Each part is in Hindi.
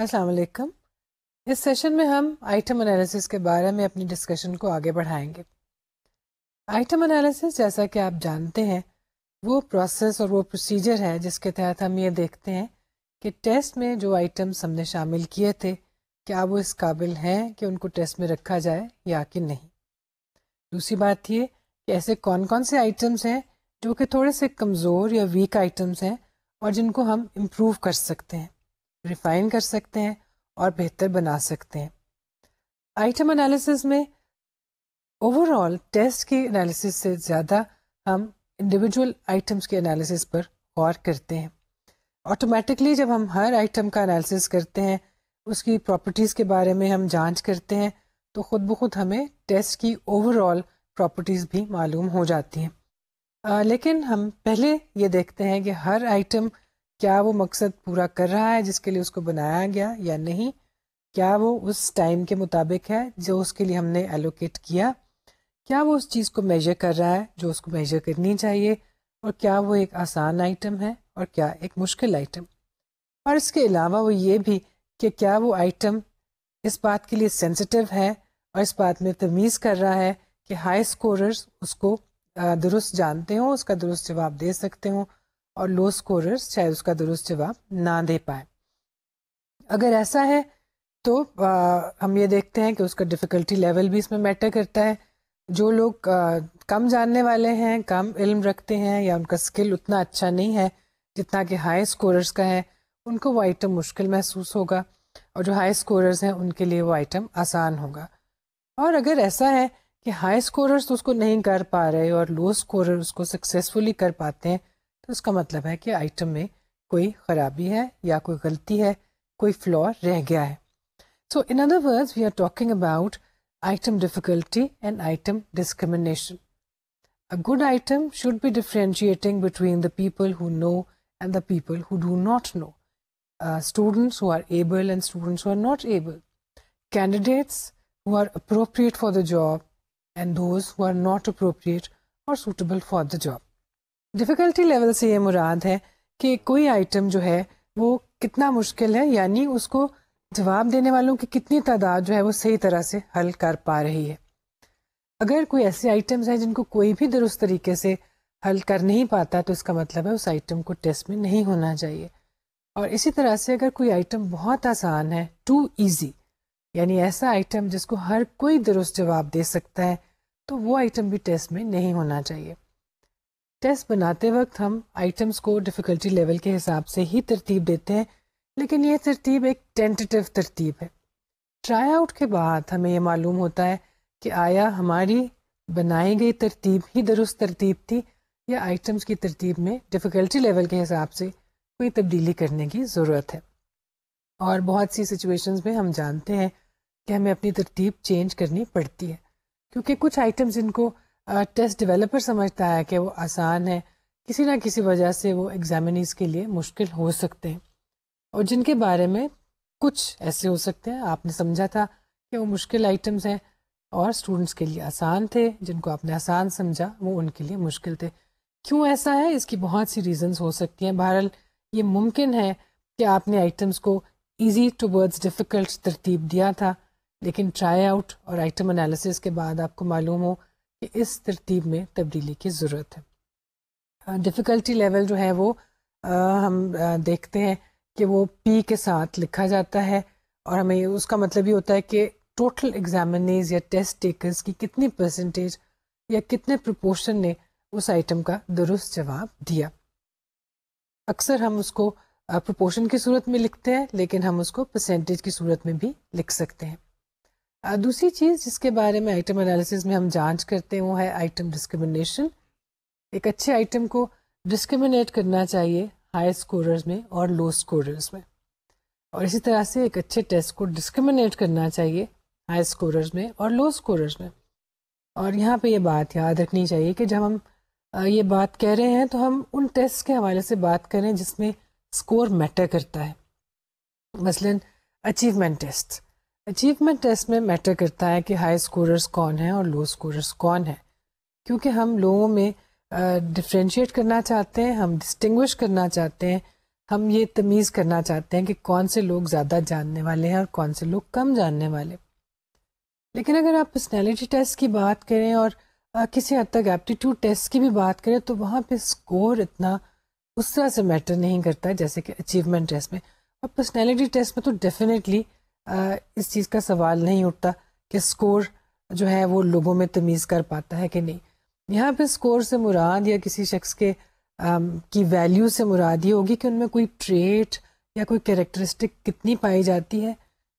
अस्सलाम इस सेशन में हम आइटम एनालिसिस के बारे में अपनी डिस्कशन को आगे बढ़ाएंगे आइटम एनालिसिस जैसा कि आप जानते हैं वो प्रोसेस और वो प्रोसीजर है जिसके तहत हम ये देखते हैं कि टेस्ट में जो आइटम्स हमने शामिल किए थे क्या वो इस काबिल हैं कि उनको टेस्ट में रखा जाए या कि नहीं दूसरी बात ये कि ऐसे कौन कौन से आइटम्स हैं जो कि थोड़े से कमज़ोर या वीक आइटम्स हैं और जिनको हम इम्प्रूव कर सकते हैं रिफ़ाइन कर सकते हैं और बेहतर बना सकते हैं आइटम एनालिसिस में ओवरऑल टेस्ट की एनालिसिस से ज़्यादा हम इंडिविजुअल आइटम्स के एनालिसिस पर गौर करते हैं ऑटोमेटिकली जब हम हर आइटम का एनालिसिस करते हैं उसकी प्रॉपर्टीज़ के बारे में हम जांच करते हैं तो ख़ुद ब खुद हमें टेस्ट की ओवरऑल प्रॉपर्टीज़ भी मालूम हो जाती हैं लेकिन हम पहले ये देखते हैं कि हर आइटम क्या वो मकसद पूरा कर रहा है जिसके लिए उसको बनाया गया या नहीं क्या वो उस टाइम के मुताबिक है जो उसके लिए हमने एलोकेट किया क्या वो उस चीज़ को मेजर कर रहा है जो उसको मेजर करनी चाहिए और क्या वो एक आसान आइटम है और क्या एक मुश्किल आइटम और इसके अलावा वो ये भी कि क्या वो आइटम इस बात के लिए सेंसिटिव है और इस बात में तमीज़ कर रहा है कि हाई स्कोरर्स उसको दुरुस्त जानते हों उसका दुरुस्त जवाब दे सकते हों और लो स्कोरर्स शायद उसका दुरुस्त जवाब ना दे पाए अगर ऐसा है तो आ, हम ये देखते हैं कि उसका डिफ़िकल्टी लेवल भी इसमें मैटर करता है जो लोग आ, कम जानने वाले हैं कम इल्म रखते हैं या उनका स्किल उतना अच्छा नहीं है जितना कि हाई स्कोरर्स का है उनको वो आइटम मुश्किल महसूस होगा और जो हाई स्कोरर्स हैं उनके लिए वो आइटम आसान होगा और अगर ऐसा है कि हाई स्कोरर्स तो उसको नहीं कर पा रहे और लो स्कोरर उसको सक्सेसफुली कर पाते हैं तो इसका मतलब है कि आइटम में कोई ख़राबी है या कोई गलती है कोई फ्लॉ रह गया है so in other words we are talking about item difficulty and item discrimination. A good item should be differentiating between the people who know and the people who do not know, uh, students who are able and students who are not able, candidates who are appropriate for the job and those who are not appropriate or suitable for the job. Difficulty level से ये मुराद है कि कोई आइटम जो है वो कितना मुश्किल है यानी उसको जवाब देने वालों की कितनी तादाद जो है वो सही तरह से हल कर पा रही है अगर कोई ऐसे आइटम्स हैं जिनको कोई भी दुरुस्त तरीके से हल कर नहीं पाता तो इसका मतलब है उस आइटम को टेस्ट में नहीं होना चाहिए और इसी तरह से अगर कोई आइटम बहुत आसान है टू ईजी यानी ऐसा आइटम जिसको हर कोई दुरुस्त जवाब दे सकता है तो वो आइटम भी टेस्ट में नहीं होना चाहिए टेस्ट बनाते वक्त हम आइटम्स को डिफ़िकल्टी लेवल के हिसाब से ही तरतीब देते हैं लेकिन यह तरतीब एक टेंटेटिव तरतीब है ट्राई आउट के बाद हमें यह मालूम होता है कि आया हमारी बनाई गई तरतीब ही दुरुस्त तरतीब थी या आइटम्स की तरतीब में डिफ़िकल्टी लेवल के हिसाब से कोई तब्दीली करने की ज़रूरत है और बहुत सी सिचुएशंस में हम जानते हैं कि हमें अपनी तरतीब चेंज करनी पड़ती है क्योंकि कुछ आइटम्स इनको टेस्ट डेवलपर समझता है कि वो आसान है किसी ना किसी वजह से वो एग्जामिनीज के लिए मुश्किल हो सकते हैं और जिनके बारे में कुछ ऐसे हो सकते हैं आपने समझा था कि वो मुश्किल आइटम्स हैं और स्टूडेंट्स के लिए आसान थे जिनको आपने आसान समझा वो उनके लिए मुश्किल थे क्यों ऐसा है इसकी बहुत सी रीजंस हो सकती हैं बहरहाल ये मुमकिन है कि आपने आइटम्स को ईजी टू वर्ड्स डिफ़िकल्ट तरतीब दिया था लेकिन ट्राई आउट और आइटम एनालिसिस के बाद आपको मालूम हो कि इस तरतीब में तब्दीली की ज़रूरत है डिफ़िकल्टी लेवल जो है वो आ, हम आ, देखते हैं कि वो पी के साथ लिखा जाता है और हमें उसका मतलब ये होता है कि टोटल एग्जामिनीज या टेस्ट टेकर्स की कितनी परसेंटेज या कितने प्रपोर्शन ने उस आइटम का दुरुस्त जवाब दिया अक्सर हम उसको प्रपोर्शन की सूरत में लिखते हैं लेकिन हम उसको परसेंटेज की सूरत में भी लिख सकते हैं दूसरी चीज़ जिसके बारे में आइटम एनालिसिस में हम जांच करते हैं वो है आइटम डिस्क्रिमिनेशन एक अच्छे आइटम को डिस्क्रिमिनेट करना चाहिए हाई स्कोरर्स में और लो स्कोरर्स में और इसी तरह से एक अच्छे टेस्ट को डिस्क्रिमिनेट करना चाहिए हाई स्कोरर्स में और लो स्कोरर्स में और यहाँ पे ये बात याद रखनी चाहिए कि जब हम ये बात कह रहे हैं तो हम उन टेस्ट के हवाले से बात करें जिसमें स्कोर मैटर करता है मसलन अचीवमेंट टेस्ट अचीवमेंट टेस्ट में मैटर करता है कि हाई स्कोरर्स कौन हैं और लो स्कोरर्स कौन हैं क्योंकि हम लोगों में डिफ्रेंशिएट uh, करना चाहते हैं हम डिस्टिंग्विश करना चाहते हैं हम ये तमीज़ करना चाहते हैं कि कौन से लोग ज़्यादा जानने वाले हैं और कौन से लोग कम जानने वाले लेकिन अगर आप पर्सनैलिटी टेस्ट की बात करें और uh, किसी हद तक एप्टीट्यूड टेस्ट की भी बात करें तो वहाँ पे स्कोर इतना उस तरह से मैटर नहीं करता जैसे कि अचीवमेंट टेस्ट में और पर्सनैलिटी टेस्ट में तो डेफिनेटली इस चीज़ का सवाल नहीं उठता कि स्कोर जो है वो लोगों में तमीज़ कर पाता है कि नहीं यहाँ पे स्कोर से मुराद या किसी शख्स के आम, की वैल्यू से मुराद ये होगी कि उनमें कोई ट्रेट या कोई कैरेक्टरिस्टिक कितनी पाई जाती है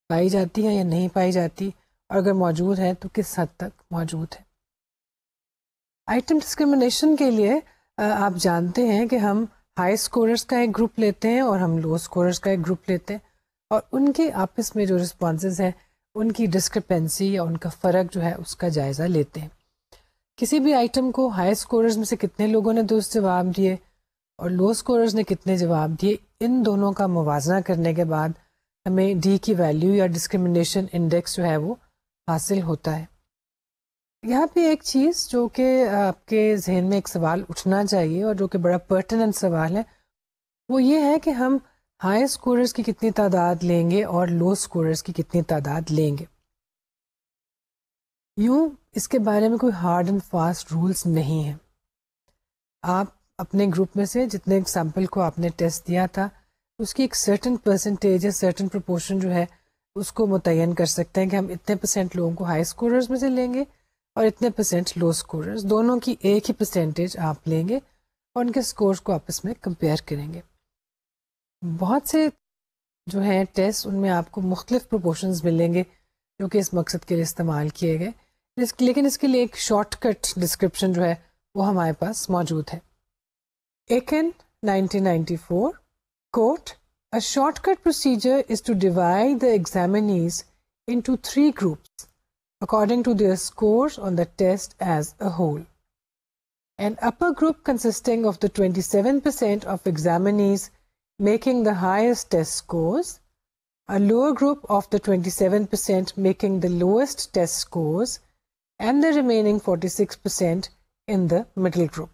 पाई जाती है या नहीं पाई जाती और अगर मौजूद है तो किस हद तक मौजूद है आइटम डिस्क्रिमिनेशन के लिए आप जानते हैं कि हम हाई स्कोरर्स का एक ग्रुप लेते हैं और हम लो स्कोरर्स का एक ग्रुप लेते हैं और उनके आपस में जो रिस्पॉन्स हैं उनकी डिस्क्रिपेंसी या उनका फ़र्क जो है उसका जायज़ा लेते हैं किसी भी आइटम को हाई स्कोरर्स में से कितने लोगों ने दुरुस्त जवाब दिए और लो स्कोरर्स ने कितने जवाब दिए इन दोनों का मुवजना करने के बाद हमें डी की वैल्यू या डिस्क्रिमिनेशन इंडेक्स जो है वो हासिल होता है यहाँ पे एक चीज़ जो कि आपके जहन में एक सवाल उठना चाहिए और जो कि बड़ा पर्टिनेंट सवाल है वो ये है कि हम हाई स्कोरर्स की कितनी तादाद लेंगे और लो स्कोरर्स की कितनी तादाद लेंगे यूं इसके बारे में कोई हार्ड एंड फास्ट रूल्स नहीं है आप अपने ग्रुप में से जितने एग्जाम्पल को आपने टेस्ट दिया था उसकी एक सर्टन परसेंटेज या सर्टन प्रपोर्शन जो है उसको मुतयन कर सकते हैं कि हम इतने परसेंट लोगों को हाई स्कोरर्स में से लेंगे और इतने परसेंट लो स्कोर दोनों की एक ही परसेंटेज आप लेंगे और उनके स्कोर को आपस में कंपेयर करेंगे बहुत से जो हैं टेस्ट उनमें आपको मुख्तलिफ प्रपोर्शंस मिलेंगे जो कि इस मकसद के लिए इस्तेमाल किए गए लेकिन इसके लिए एक शॉर्टकट डिस्क्रिप्शन जो है वो हमारे पास मौजूद है Aiken 1994 quote a shortcut procedure is to divide the examinees into three groups according to their scores on the test as a whole. An upper group consisting of the 27% of examinees making the highest test scores, a lower group of the 27% making the lowest test scores, and the remaining 46% in the middle group.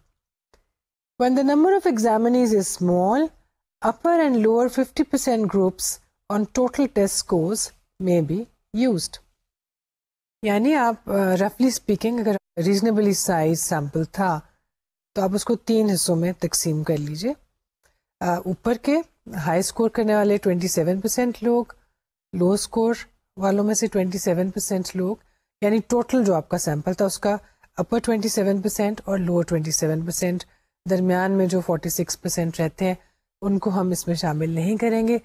When the number of examinees is small, upper and lower 50% groups on total test scores may be used. यानी आप roughly speaking अगर reasonably साइज sample था तो आप उसको तीन हिस्सों में तकसीम कर लीजिए ऊपर के हाई स्कोर करने वाले 27 परसेंट लोग लो स्कोर वालों में से 27 परसेंट लोग यानी टोटल जो आपका सैम्पल था उसका अपर 27 परसेंट और लोअर 27 परसेंट दरमियान में जो 46 परसेंट रहते हैं उनको हम इसमें शामिल नहीं करेंगे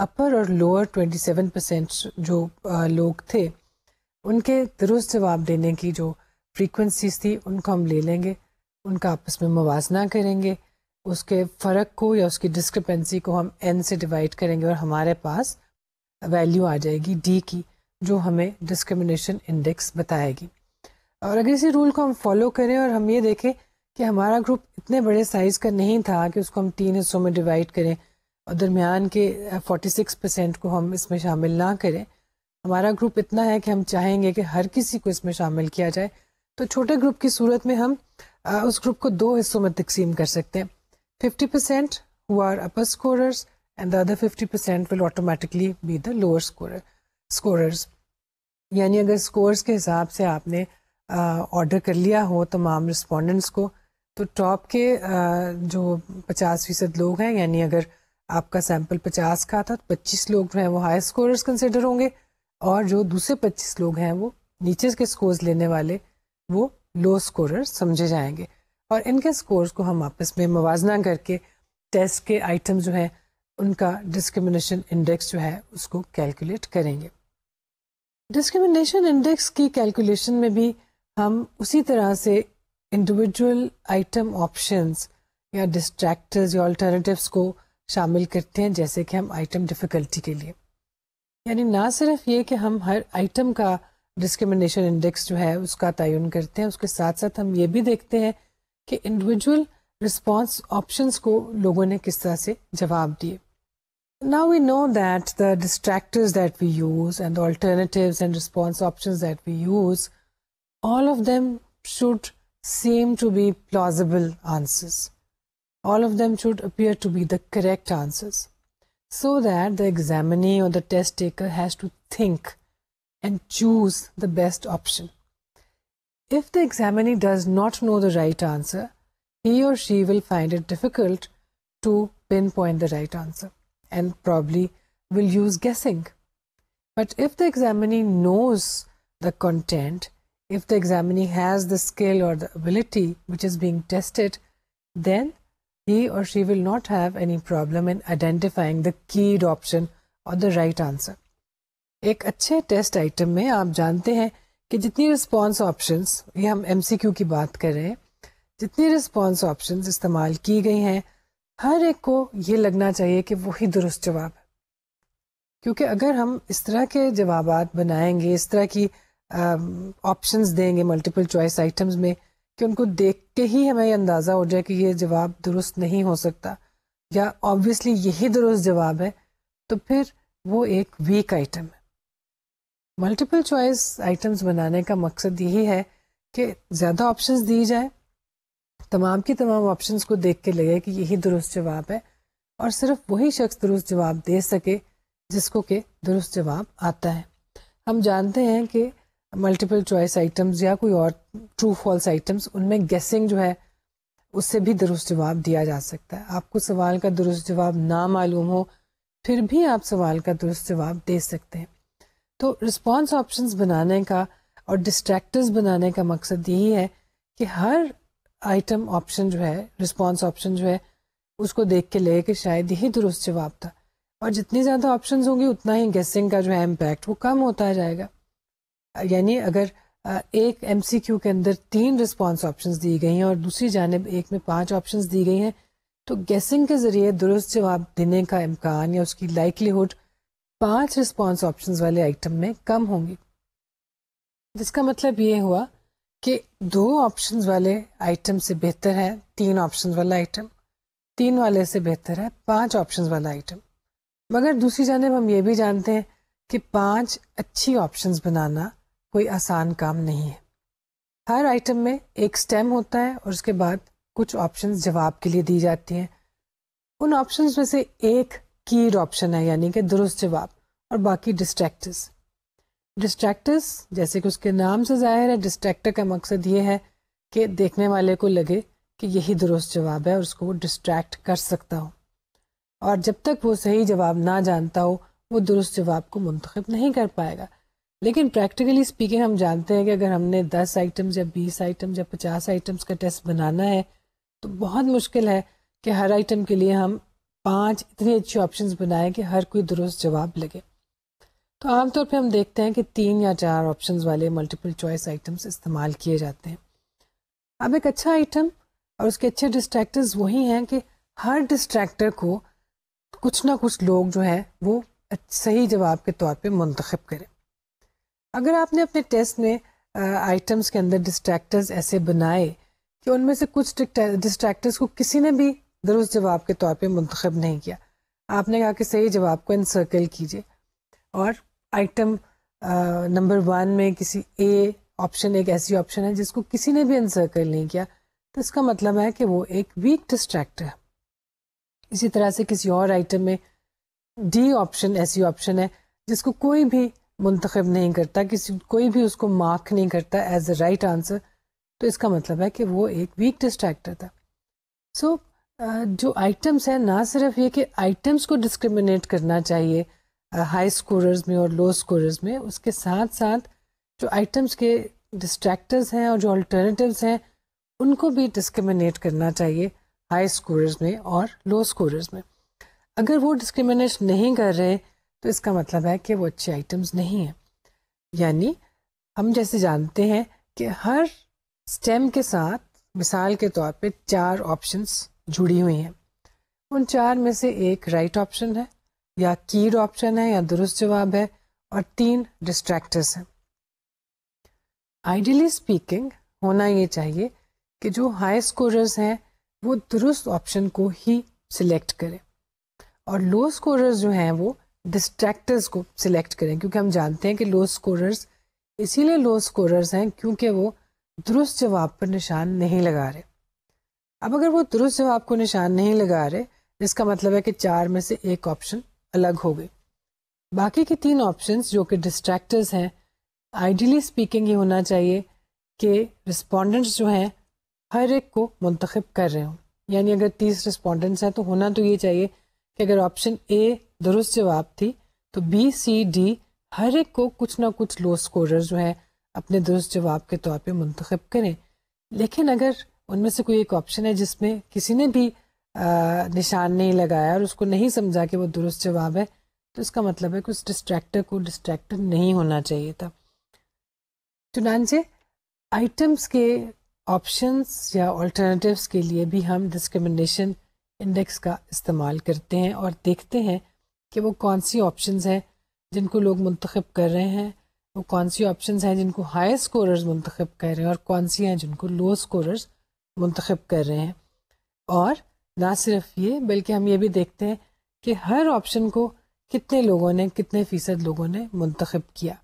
अपर और लोअर 27 परसेंट जो लोग थे उनके दुरुस्त जवाब देने की जो फ्रीक्वेंसीज थी उनको हम ले लेंगे उनका आपस में मुवजना करेंगे उसके फ़र्क को या उसकी डिस्क्रिपेंसी को हम एन से डिवाइड करेंगे और हमारे पास वैल्यू आ जाएगी डी की जो हमें डिस्क्रिमिनेशन इंडेक्स बताएगी और अगर इसी रूल को हम फॉलो करें और हम ये देखें कि हमारा ग्रुप इतने बड़े साइज़ का नहीं था कि उसको हम तीन हिस्सों में डिवाइड करें और दरमियान के 46 परसेंट को हम इसमें शामिल ना करें हमारा ग्रुप इतना है कि हम चाहेंगे कि हर किसी को इसमें शामिल किया जाए तो छोटे ग्रुप की सूरत में हम उस ग्रुप को दो हिस्सों में तकसीम कर सकते हैं 50% who are upper scorers and the other 50% will automatically be the lower scorer scorers यानी अगर स्कोर्स के हिसाब से आपने ऑर्डर कर लिया हो तमाम रिस्पोंडेंट्स को तो टॉप के जो 50 फीसद लोग हैं यानी अगर आपका सैंपल 50 का था तो 25 लोग जो हैं वो हाई स्कोरर्स कंसिडर होंगे और जो दूसरे 25 लोग हैं वो नीचे के स्कोर्स लेने वाले वो लो स्कोरर समझे जाएंगे और इनके स्कोर्स को हम आपस में मुवजना करके टेस्ट के आइटम जो हैं उनका डिस्क्रिमिनेशन इंडेक्स जो है उसको कैलकुलेट करेंगे डिस्क्रिमिनेशन इंडेक्स की कैलकुलेशन में भी हम उसी तरह से इंडिविजुअल आइटम ऑप्शंस या डिस्ट्रैक्टर्स या अल्टरनेटिव्स को शामिल करते हैं जैसे कि हम आइटम डिफ़िकल्टी के लिए यानी ना सिर्फ ये कि हम हर आइटम का डिस्क्रिमिनेशन इंडेक्स जो है उसका तयन करते हैं उसके साथ साथ हम ये भी देखते हैं कि इंडिविजुअल रिस्पॉन्स ऑप्शंस को लोगों ने किस तरह से जवाब दिए Now we know that the distractors that we use and the alternatives and response options that we use, all of them should seem to be plausible answers. All of them should appear to be the correct answers so that the examinee or the test taker has to think and choose the best option. If the examinee does not know the right answer, he or she will find it difficult to pinpoint the right answer and probably will use guessing. But if the examinee knows the content, if the examinee has the skill or the ability which is being tested, then he or she will not have any problem in identifying the keyed option or the right answer. एक अच्छे test item में आप जानते हैं कि जितनी रिस्पॉन्स ऑप्शन ये हम एम की बात कर रहे हैं जितनी रिस्पॉन्स ऑप्शन इस्तेमाल की गई हैं हर एक को ये लगना चाहिए कि वही दुरुस्त जवाब है क्योंकि अगर हम इस तरह के जवाब बनाएंगे इस तरह की ऑप्शन देंगे मल्टीपल चॉइस आइटम्स में कि उनको देख के ही हमें अंदाज़ा हो जाए कि ये जवाब दुरुस्त नहीं हो सकता या ऑब्वियसली यही दुरुस्त जवाब है तो फिर वो एक वीक आइटम है मल्टीपल चॉइस आइटम्स बनाने का मकसद यही है कि ज़्यादा ऑप्शंस दी जाए तमाम की तमाम ऑप्शंस को देख के लगे कि यही दुरुस्त जवाब है और सिर्फ वही शख्स दुरुस्त जवाब दे सके जिसको के दुरुस्त जवाब आता है हम जानते हैं कि मल्टीपल चॉइस आइटम्स या कोई और ट्रू फॉल्स आइटम्स उनमें गेसिंग जो है उससे भी दुरुस्त जवाब दिया जा सकता है आपको सवाल का दुरुस्त जवाब ना मालूम हो फिर भी आप सवाल का दुरुस्त जवाब दे सकते हैं तो रिस्पॉन्स ऑप्शंस बनाने का और डिस्ट्रैक्टर्स बनाने का मकसद यही है कि हर आइटम ऑप्शन जो है रिस्पॉन्स ऑप्शन जो है उसको देख के ले कि शायद यही दुरुस्त जवाब था और जितनी ज़्यादा ऑप्शंस होंगे उतना ही गेसिंग का जो है इम्पैक्ट वो कम होता जाएगा यानी अगर एक एम के अंदर तीन रिस्पॉन्स ऑप्शन दी गई हैं और दूसरी जानब एक में पाँच ऑप्शन दी गई हैं तो गेसिंग के ज़रिए दुरुस्त जवाब देने का इम्कान या उसकी लाइकलीहुड पांच रिस्पॉन्स ऑप्शंस वाले आइटम में कम होंगी जिसका मतलब ये हुआ कि दो ऑप्शंस वाले आइटम से बेहतर है तीन ऑप्शंस वाला आइटम तीन वाले से बेहतर है पांच ऑप्शंस वाला आइटम मगर दूसरी जानब हम ये भी जानते हैं कि पांच अच्छी ऑप्शंस बनाना कोई आसान काम नहीं है हर आइटम में एक स्टेम होता है और उसके बाद कुछ ऑप्शंस जवाब के लिए दी जाती हैं उन ऑप्शंस में से एक कीड ऑप्शन है यानी कि दुरुस्त जवाब और बाकी डिस्ट्रैक्टर्स डिस्ट्रैक्टर्स जैसे कि उसके नाम से जाहिर है डिस्ट्रैक्टर का मकसद ये है कि देखने वाले को लगे कि यही दुरुस्त जवाब है और उसको वो डिस्ट्रैक्ट कर सकता हो और जब तक वो सही जवाब ना जानता हो वो दुरुस्त जवाब को मुंतखब नहीं कर पाएगा लेकिन प्रैक्टिकली स्पीकिंग हम जानते हैं कि अगर हमने 10 आइटम्स या 20 आइटम्स या 50 आइटम्स का टेस्ट बनाना है तो बहुत मुश्किल है कि हर आइटम के लिए हम पांच इतने अच्छे ऑप्शंस बनाए कि हर कोई दुरुस्त जवाब लगे तो आमतौर पे हम देखते हैं कि तीन या चार ऑप्शंस वाले मल्टीपल चॉइस आइटम्स इस्तेमाल किए जाते हैं अब एक अच्छा आइटम और उसके अच्छे डिस्ट्रैक्टर्स वही हैं कि हर डिस्ट्रैक्टर को कुछ ना कुछ लोग जो हैं वो सही जवाब के तौर पे मंतखब करें अगर आपने अपने टेस्ट में आइटम्स के अंदर डिस्ट्रैक्टर्स ऐसे बनाए कि उनमें से कुछ डिस्ट्रैक्टर्स को किसी ने भी दुरुस्त जवाब के तौर पर मुंतखब नहीं किया आपने कहा कि सही जवाब को इंसर्कल कीजिए और आइटम नंबर वन में किसी ए ऑप्शन एक ऐसी ऑप्शन है जिसको किसी ने भी इंसर्कल नहीं किया तो इसका मतलब है कि वो एक वीक डिस्ट्रैक्टर है इसी तरह से किसी और आइटम में डी ऑप्शन ऐसी ऑप्शन है जिसको कोई भी मुंतखब नहीं करता किसी कोई भी उसको मार्क नहीं करता एज अ राइट आंसर तो इसका मतलब है कि वो एक वीक डिस्ट्रैक्टर था सो so, जो आइटम्स हैं ना सिर्फ ये कि आइटम्स को डिस्क्रिमिनेट करना चाहिए हाई स्कोरर्स में और लो स्कोर में उसके साथ साथ जो आइटम्स के डिस्ट्रैक्टर्स हैं और जो अल्टरनेटिव्स हैं उनको भी डिस्क्रिमिनेट करना चाहिए हाई स्कोरर्स में और लो स्कोरर्स में अगर वो डिस्क्रिमिनेट नहीं कर रहे तो इसका मतलब है कि वो अच्छे आइटम्स नहीं हैं यानी हम जैसे जानते हैं कि हर स्टेम के साथ मिसाल के तौर पर चार ऑप्शंस जुड़ी हुई हैं उन चार में से एक राइट right ऑप्शन है या कीड ऑप्शन है या दुरुस्त जवाब है और तीन डिस्ट्रैक्टर्स हैं आइडियली स्पीकिंग होना ये चाहिए कि जो हाई स्कोरर्स हैं वो दुरुस्त ऑप्शन को ही सिलेक्ट करें और लो स्कोरर्स जो हैं वो डिस्ट्रैक्टर्स को सिलेक्ट करें क्योंकि हम जानते हैं कि लो स्कोरर्स इसीलिए लो स्कोर हैं क्योंकि वो दुरुस्त जवाब पर निशान नहीं लगा रहे अब अगर वो दुरुस्त जवाब को निशान नहीं लगा रहे इसका मतलब है कि चार में से एक ऑप्शन अलग हो गई बाकी के तीन ऑप्शन जो कि डिस्ट्रैक्टर्स हैं आइडियली स्पीकिंग ये होना चाहिए कि रिस्पोंडेंट्स जो हैं हर एक को मुंतखब कर रहे हों यानी अगर तीस रिस्पोंडेंट्स हैं तो होना तो ये चाहिए कि अगर ऑप्शन ए दुरुस्त जवाब थी तो बी सी डी हर एक को कुछ ना कुछ लो स्कोर जो हैं अपने दुरुस्त जवाब के तौर पर मुंतखब करें लेकिन अगर उनमें से कोई एक ऑप्शन है जिसमें किसी ने भी निशान नहीं लगाया और उसको नहीं समझा कि वो दुरुस्त जवाब है तो इसका मतलब है कि उस डिस्ट्रैक्टर को डिस्ट्रैक्टर नहीं होना चाहिए था चुनानचे तो आइटम्स के ऑप्शंस या ऑल्टरनेटिव्स के लिए भी हम डिस्क्रिमिनेशन इंडेक्स का इस्तेमाल करते हैं और देखते हैं कि वो कौन सी ऑप्शंस हैं जिनको लोग मंतखब कर रहे हैं वो कौन सी ऑप्शंस हैं जिनको हाई स्कोरर्स मंतखब कर रहे हैं और कौन सी हैं जिनको लो स्कोरर्स मंतखब कर रहे हैं और ना सिर्फ ये बल्कि हम ये भी देखते हैं कि हर ऑप्शन को कितने लोगों ने कितने फ़ीसद लोगों ने मंतखब किया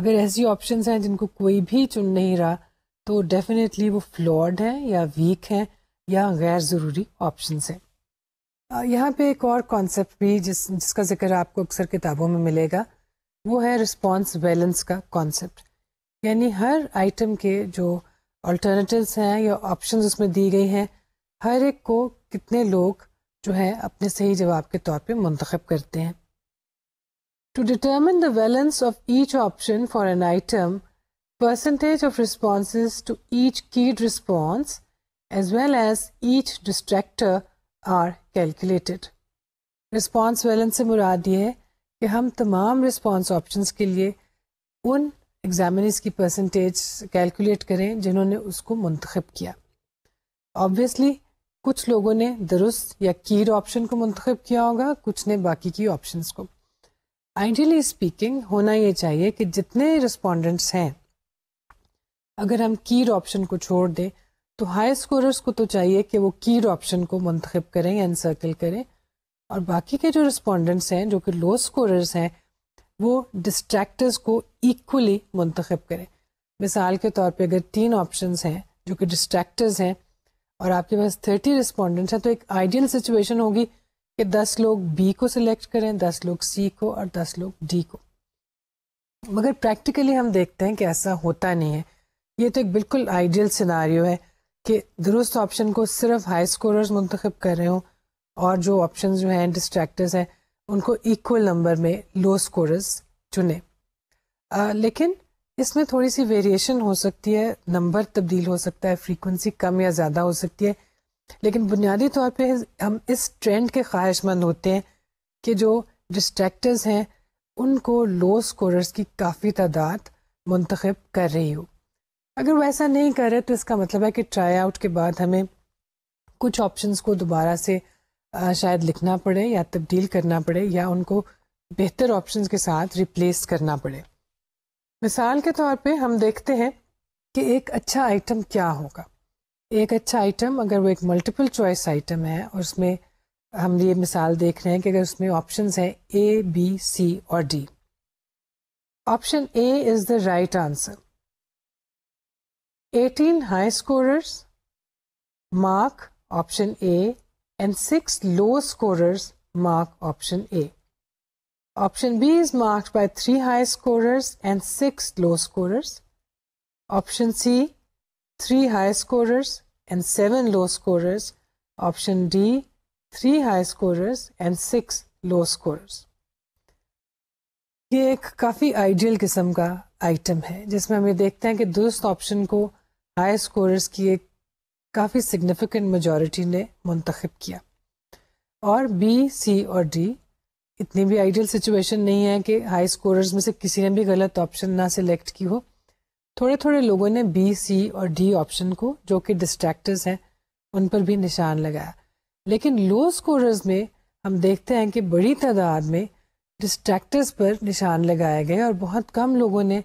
अगर ऐसी ऑप्शन हैं जिनको कोई भी चुन नहीं रहा तो डेफिनेटली वो फ्लॉड हैं या वीक हैं या गैर ज़रूरी ऑप्शन हैं यहाँ पे एक और कॉन्सेप्ट भी जिस जिसका जिक्र आपको अक्सर किताबों में मिलेगा वो है रिस्पॉन्स बैलेंस का कॉन्सेप्ट यानी हर आइटम के जो ऑल्टरनेटिव्स हैं या ऑप्शन उसमें दी गई हैं हर एक को कितने लोग जो है अपने सही जवाब के तौर पे मंतखब करते हैं to determine the balance of each option for an item percentage of responses to each keyed response as well as each distractor are calculated. Response valence से मुराद ये है कि हम तमाम रिस्पॉन्स ऑप्शंस के लिए उन एग्ज़ामिनस की परसेंटेज कैलकुलेट करें जिन्होंने उसको मंतखब किया ऑब्वियसली कुछ लोगों ने दुरुस्त या कीर ऑप्शन को मंतखब किया होगा कुछ ने बाकी की ऑप्शंस को आइडियली स्पीकिंग होना ये चाहिए कि जितने रिस्पोंडेंट्स हैं अगर हम कीर ऑप्शन को छोड़ दें तो हाई स्कोरर्स को तो चाहिए कि वो कीर ऑप्शन को मंतखब करें या सर्कल करें और बाकी के जो रिस्पोंडेंट्स हैं जो कि लो स्कोरर्स हैं वो डिस्ट्रैक्टर्स को इक्वली मंतखब करें मिसाल के तौर पे अगर तीन ऑप्शंस हैं जो कि डिस्ट्रैक्टर्स हैं और आपके पास थर्टी रिस्पोंडेंट्स हैं तो एक आइडियल सिचुएशन होगी कि दस लोग बी को सिलेक्ट करें दस लोग सी को और दस लोग डी को मगर प्रैक्टिकली हम देखते हैं कि ऐसा होता नहीं है ये तो एक बिल्कुल आइडियल सिनारियो है कि दुरुस्त ऑप्शन को सिर्फ हाई स्कोरर्स मंतखब कर रहे हों और जो ऑप्शन जो हैं डिस्ट्रैक्टर्स हैं उनको इक्वल नंबर में लो स्कोरर्स चुने आ, लेकिन इसमें थोड़ी सी वेरिएशन हो सकती है नंबर तब्दील हो सकता है फ्रीक्वेंसी कम या ज़्यादा हो सकती है लेकिन बुनियादी तौर पे हम इस ट्रेंड के ख्वाहिशमंद होते हैं कि जो डिस्ट्रैक्टर्स हैं उनको लो स्कोरर्स की काफ़ी तादाद मंतखब कर रही हो अगर वो ऐसा नहीं कर रहे तो इसका मतलब है कि ट्राई आउट के बाद हमें कुछ ऑप्शंस को दोबारा से शायद लिखना पड़े या तब्दील करना पड़े या उनको बेहतर ऑप्शंस के साथ रिप्लेस करना पड़े मिसाल के तौर पे हम देखते हैं कि एक अच्छा आइटम क्या होगा एक अच्छा आइटम अगर वो एक मल्टीपल चॉइस आइटम है और उसमें हम ये मिसाल देख रहे हैं कि अगर उसमें ऑप्शन हैं ए बी सी और D option A is the right answer 18 high scorers mark option A and six low scorers mark option A. Option B is marked by three high scorers and six low scorers. Option C, three high scorers and seven low scorers. Option D, three high scorers and six low scorers. ये एक काफ़ी आइडियल किस्म का आइटम है जिसमें हमें देखते हैं कि दुरुस्त ऑप्शन को हाई स्कोरर्स की एक काफ़ी सिग्निफिकेंट मेजॉरिटी ने मंतखब किया और बी सी और डी इतनी भी आइडियल सिचुएशन नहीं है कि हाई स्कोरर्स में से किसी ने भी गलत ऑप्शन ना सिलेक्ट की हो थोड़े थोड़े लोगों ने बी सी और डी ऑप्शन को जो कि डिस्ट्रैक्टर्स हैं उन पर भी निशान लगाया लेकिन लो स्कोरर्स में हम देखते हैं कि बड़ी तादाद में डिस्ट्रैक्टर्स पर निशान लगाए गए और बहुत कम लोगों ने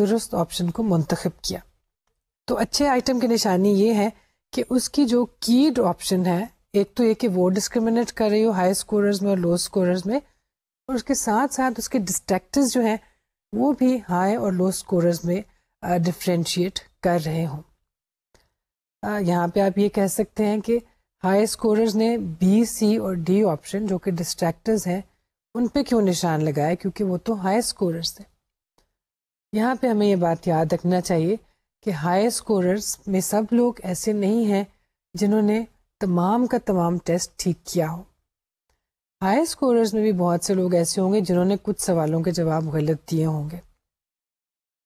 दुरुस्त ऑप्शन को मंतखब किया तो अच्छे आइटम की निशानी ये है कि उसकी जो की ऑप्शन है एक तो ये कि वो डिस्क्रिमिनेट कर रही हो हाई स्कोरर्स में और लो स्कोरर्स में और उसके साथ साथ उसके डिस्ट्रैक्टर्स जो हैं वो भी हाई और लो स्कोरर्स में डिफ्रेंशिएट कर रहे हों यहाँ पे आप ये कह सकते हैं कि हाई स्कोरर्स ने बी सी और डी ऑप्शन जो कि डिस्ट्रैक्टर्स हैं उन पे क्यों निशान लगाया क्योंकि वो तो हाई स्कोरर्स थे यहाँ पे हमें ये बात याद रखना चाहिए कि हाई स्कोरर्स में सब लोग ऐसे नहीं हैं जिन्होंने तमाम का तमाम टेस्ट ठीक किया हो हाई स्कोरर्स में भी बहुत से लोग ऐसे होंगे जिन्होंने कुछ सवालों के जवाब गलत दिए होंगे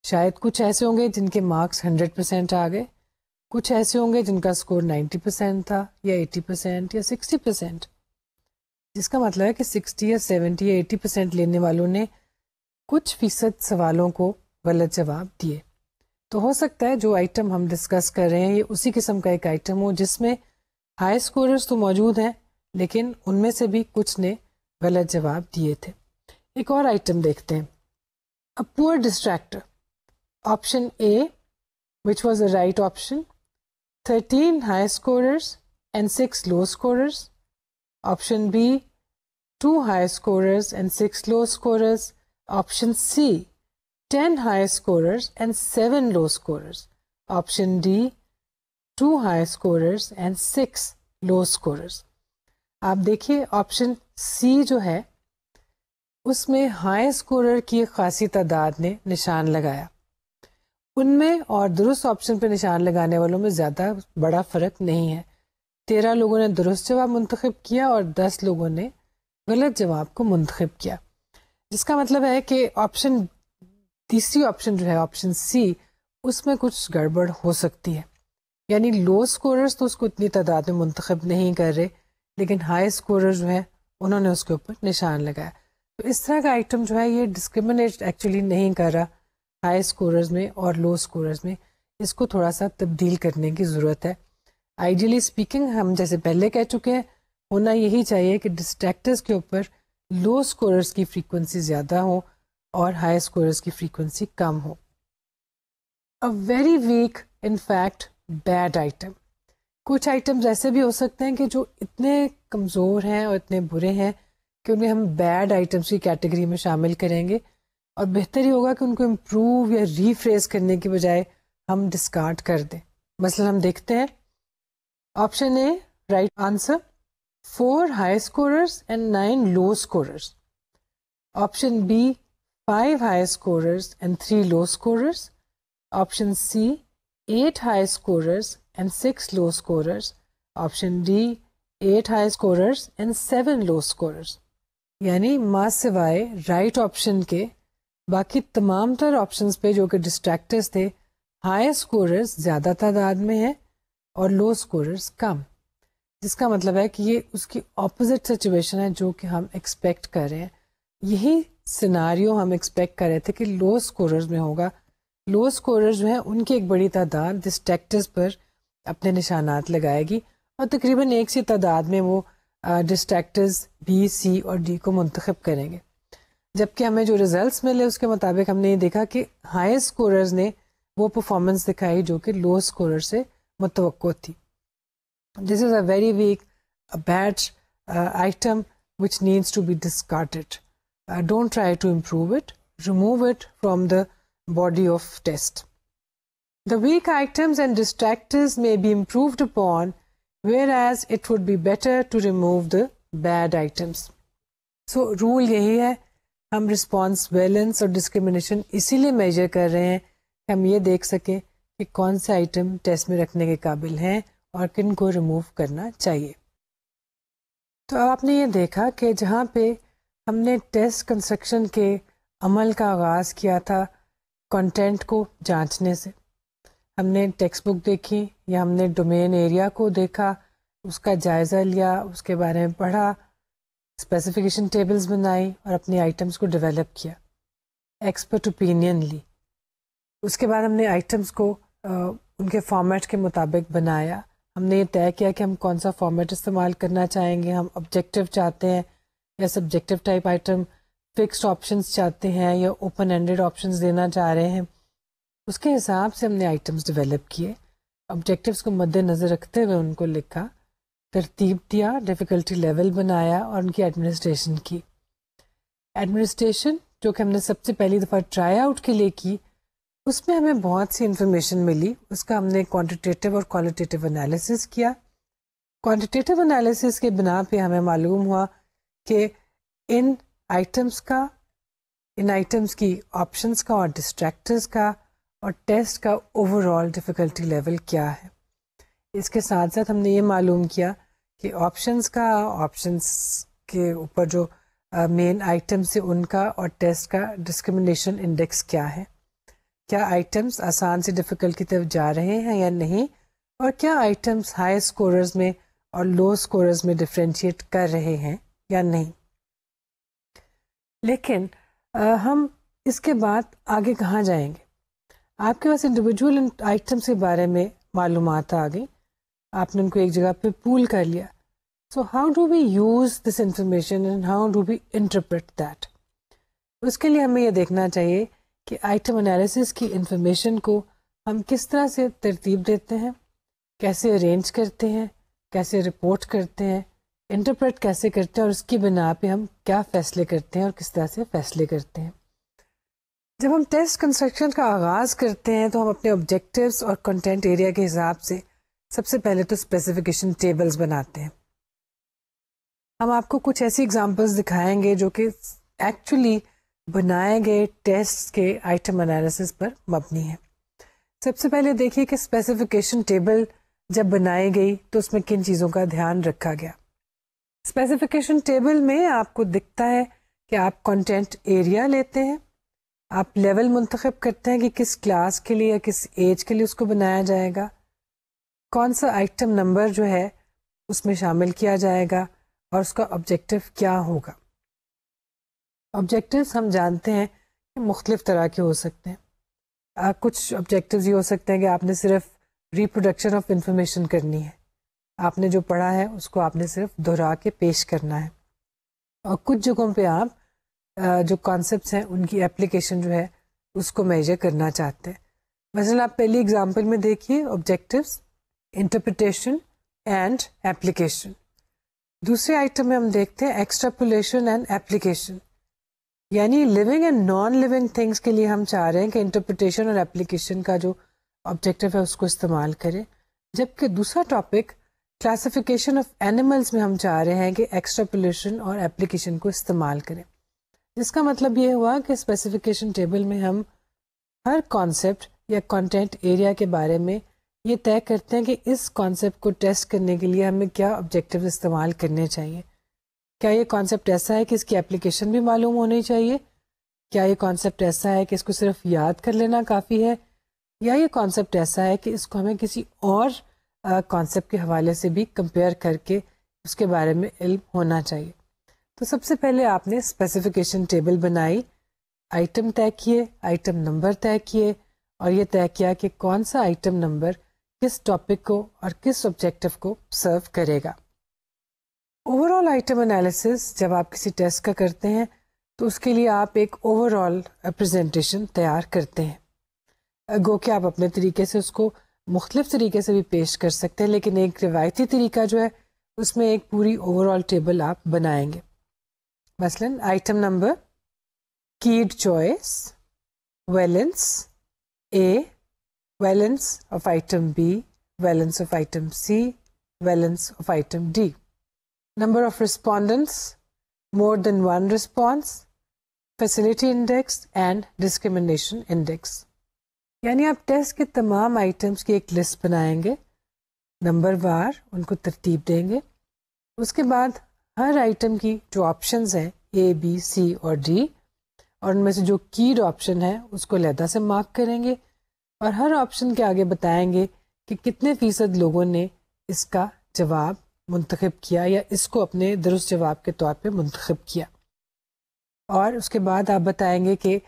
शायद कुछ ऐसे होंगे जिनके मार्क्स हंड्रेड परसेंट आ गए कुछ ऐसे होंगे जिनका स्कोर नाइन्टी परसेंट था या एटी परसेंट या सिक्सटी परसेंट जिसका मतलब है कि सिक्सटी या सेवेंटी या एटी परसेंट लेने वालों ने कुछ फीसद सवालों को गलत जवाब दिए तो हो सकता है जो आइटम हम डिस्कस कर रहे हैं ये उसी किस्म का एक आइटम हो जिसमें हाई स्कोरर्स तो मौजूद हैं लेकिन उनमें से भी कुछ ने गलत जवाब दिए थे एक और आइटम देखते हैं a poor distractor option A which was a right option thirteen high scorers and six low scorers option B two high scorers and six low scorers option C 10 high scorers and 7 low scorers. Option D 2 high scorers and 6 low scorers. आप देखिए ऑप्शन सी जो है उसमें हाई स्कोरर की खासी तादाद ने निशान लगाया उनमें और दुरुस्त ऑप्शन पर निशान लगाने वालों में ज़्यादा बड़ा फ़र्क नहीं है तेरह लोगों ने दुरुस्त जवाब मंतखब किया और दस लोगों ने गलत जवाब को मंतखब किया जिसका मतलब है कि ऑप्शन तीसरी ऑप्शन जो है ऑप्शन सी उसमें कुछ गड़बड़ हो सकती है यानी लो स्कोरर्स तो उसको इतनी तादाद में मंतखब नहीं कर रहे लेकिन हाई स्कोरर्स जो हैं उन्होंने उसके ऊपर निशान लगाया तो इस तरह का आइटम जो है ये डिस्क्रिमिनेट एक्चुअली नहीं कर रहा हाई स्कोरर्स में और लो स्कोरर्स में इसको थोड़ा सा तब्दील करने की ज़रूरत है आइडियली स्पीकिंग हम जैसे पहले कह चुके हैं होना यही चाहिए कि डिस्ट्रैक्टर्स के ऊपर लो स्कोरर्स की फ्रीक्वेंसी ज़्यादा हो और हाई स्कोरर्स की फ्रीक्वेंसी कम हो a very weak in fact bad item कुछ आइटम्स ऐसे भी हो सकते हैं कि जो इतने कमज़ोर हैं और इतने बुरे हैं कि उन्हें हम बैड आइटम्स की कैटेगरी में शामिल करेंगे और बेहतर ही होगा कि उनको इम्प्रूव या रीफ्रेज करने के बजाय हम डिस्कार्ड कर दें मसलन हम देखते हैं option A right answer four high scorers and nine low scorers option B 5 high scorers and 3 low scorers. Option C, 8 high scorers and 6 low scorers. Option D, 8 high scorers and 7 low scorers. यानी माँ सिवाय राइट ऑप्शन के बाकी तमाम तर ऑप्शंस पे जो कि डिस्ट्रैक्टर्स थे हाई स्कोरर्स ज़्यादा तादाद में है और लो स्कोरर्स कम जिसका मतलब है कि ये उसकी ऑपोजिट सिचुएशन है जो कि हम एक्सपेक्ट कर रहे हैं यही सिनारियो हम एक्सपेक्ट कर रहे थे कि लो स्कोरर्स में होगा लो स्कोरर्स जो हैं उनकी एक बड़ी तादाद दिस टैक्टिस पर अपने निशानात लगाएगी और तकरीबन एक सी तादाद में वो डिस्ट्रैक्टर्स बी सी और डी को मंतखब करेंगे जबकि हमें जो रिजल्ट्स मिले उसके मुताबिक हमने ये देखा कि हाई स्कोरर्स ने वो परफॉर्मेंस दिखाई जो कि लो स्कोरर से मुतव थी this is a very weak batch item which needs to be discarded Uh, don't try to improve it. Remove it from the body of test. The weak items and distractors may be improved upon, whereas it would be better to remove the bad items. So so, rule यही है हम रिस्पॉन्स बैलेंस और डिस्क्रिमिनेशन इसीलिए measure kar rahe hain कि हम ये देख सकें कि कौन से आइटम टेस्ट में रखने के काबिल हैं और किन को रिमूव करना चाहिए तो अब आपने ये देखा कि जहाँ पे हमने टेस्ट कंस्ट्रक्शन के अमल का आगाज़ किया था कंटेंट को जांचने से हमने टेक्स्ट बुक देखी या हमने डोमेन एरिया को देखा उसका जायज़ा लिया उसके बारे में पढ़ा स्पेसिफिकेशन टेबल्स बनाई और अपने आइटम्स को डेवलप किया एक्सपर्ट ओपिनियन ली उसके बाद हमने आइटम्स को आ, उनके फॉर्मेट के मुताबिक बनाया हमने ये तय किया कि हम कौन सा फॉर्मेट इस्तेमाल करना चाहेंगे हम ऑब्जेक्टिव चाहते हैं या subjective type item fixed options चाहते हैं या ओपन एंडेड ऑप्शंस देना चाह रहे हैं उसके हिसाब से हमने आइटम्स डेवलप किए ऑब्जेक्टिव्स को मद्देनज़र रखते हुए उनको लिखा तरतीब दिया डिफ़िकल्टी लेवल बनाया और उनकी एडमिनिस्ट्रेशन की एडमिनिस्ट्रेशन जो कि हमने सबसे पहली दफ़ा ट्राई आउट के लिए की उसमें हमें बहुत सी इन्फॉर्मेशन मिली उसका हमने क्वांटिटेटिव और क्वालिटेटिव एनालिसिस किया क्वांटिटेटिव एनालिसिस के बिना पे हमें मालूम हुआ कि इन आइटम्स का इन आइटम्स की ऑप्शंस का और डिस्ट्रैक्टर्स का और टेस्ट का ओवरऑल डिफ़िकल्टी लेवल क्या है इसके साथ साथ हमने ये मालूम किया कि ऑप्शंस का ऑप्शंस के ऊपर जो मेन आइटम्स है उनका और टेस्ट का डिस्क्रिमिनेशन इंडेक्स क्या है क्या आइटम्स आसान से डिफ़िकल्ट की तरफ जा रहे हैं या नहीं और क्या आइटम्स हाई स्कोरर्स में और लो स्कोरर्स में डिफ्रेंशिएट कर रहे हैं या नहीं लेकिन आ, हम इसके बाद आगे कहाँ जाएंगे आपके पास इंडिविजुअल आइटम्स के बारे में मालूम आ गई आपने उनको एक जगह पे पूल कर लिया so how do we use this information and how do we interpret that उसके लिए हमें यह देखना चाहिए कि आइटम एनालिसिस की इंफॉर्मेशन को हम किस तरह से तरतीब देते हैं कैसे अरेंज करते हैं कैसे रिपोर्ट करते हैं इंटरप्रेट कैसे करते हैं और उसकी बिना पे हम क्या फैसले करते हैं और किस तरह से फैसले करते हैं जब हम टेस्ट कंस्ट्रक्शन का आगाज़ करते हैं तो हम अपने ऑब्जेक्टिव्स और कंटेंट एरिया के हिसाब से सबसे पहले तो स्पेसिफिकेशन टेबल्स बनाते हैं हम आपको कुछ ऐसी एग्जांपल्स दिखाएंगे जो कि एक्चुअली बनाए गए टेस्ट के आइटम एनालिसिस पर मबनी है सबसे पहले देखिए कि स्पेसिफिकेशन टेबल जब बनाई गई तो उसमें किन चीज़ों का ध्यान रखा गया स्पेसिफिकेशन टेबल में आपको दिखता है कि आप कंटेंट एरिया लेते हैं आप लेवल मंतखब करते हैं कि किस क्लास के लिए या किस एज के लिए उसको बनाया जाएगा कौन सा आइटम नंबर जो है उसमें शामिल किया जाएगा और उसका ऑब्जेक्टिव क्या होगा ऑब्जेक्टिव्स हम जानते हैं कि मुख्तलिफ़ तरह के हो सकते हैं आ, कुछ ऑब्जेक्टिव्स ये हो सकते हैं कि आपने सिर्फ रिप्रोडक्शन ऑफ इंफॉर्मेशन करनी है आपने जो पढ़ा है उसको आपने सिर्फ दोहरा के पेश करना है और कुछ जगहों पे आप जो कॉन्सेप्ट्स हैं उनकी एप्लीकेशन जो है उसको मेजर करना चाहते हैं मसलन आप पहली एग्जांपल में देखिए ऑब्जेक्टिव्स इंटरप्रिटेशन एंड एप्लीकेशन दूसरे आइटम में हम देखते हैं एक्सट्रापुलेशन एंड एप्लीकेशन यानी living and non living things के लिए हम चाह रहे हैं कि इंटरप्रिटेशन और एप्लीकेशन का जो ऑब्जेक्टिव है उसको इस्तेमाल करें जबकि दूसरा टॉपिक क्लासिफिकेशन ऑफ एनिमल्स में हम चाह रहे हैं कि एक्स्ट्रापोलेशन और एप्लीकेशन को इस्तेमाल करें जिसका मतलब ये हुआ कि स्पेसिफिकेशन टेबल में हम हर कॉन्सेप्ट या कंटेंट एरिया के बारे में ये तय करते हैं कि इस कॉन्सेप्ट को टेस्ट करने के लिए हमें क्या ऑब्जेक्टिव इस्तेमाल करने चाहिए क्या ये कॉन्सेप्ट ऐसा है कि इसकी एप्लीकेशन भी मालूम होनी चाहिए क्या ये कॉन्सेप्ट ऐसा है कि इसको सिर्फ याद कर लेना काफ़ी है या ये कॉन्सेप्ट ऐसा है कि इसको हमें किसी और कॉन्सेप्ट के हवाले से भी कंपेयर करके उसके बारे में इल्म होना चाहिए तो सबसे पहले आपने स्पेसिफिकेशन टेबल बनाई आइटम तय किए आइटम नंबर तय किए और ये तय किया कि कौन सा आइटम नंबर किस टॉपिक को और किस ऑब्जेक्टिव को सर्व करेगा ओवरऑल आइटम एनालिसिस जब आप किसी टेस्ट का करते हैं तो उसके लिए आप एक ओवरऑल प्रेजेंटेशन तैयार करते हैं गो कि आप अपने तरीके से उसको मुख्तलिफ तरीके से भी पेश कर सकते हैं लेकिन एक रिवायती तरीका जो है उसमें एक पूरी ओवरऑल टेबल आप बनाएंगे मसलन item number keyed choice valence A valence of item B valence of item C valence of item D number of respondents, more than one response facility index and discrimination index यानी आप टेस्ट के तमाम आइटम्स की एक लिस्ट बनाएंगे नंबरवार उनको तरतीब देंगे उसके बाद हर आइटम की जो ऑप्शंस हैं ए बी सी और डी और उनमें से जो कीड ऑप्शन है उसको लहदा से मार्क करेंगे और हर ऑप्शन के आगे बताएंगे कि कितने फ़ीसद लोगों ने इसका जवाब मंतखब किया या इसको अपने दुरुस्त जवाब के तौर पे मंतखब किया और उसके बाद आप बताएंगे कि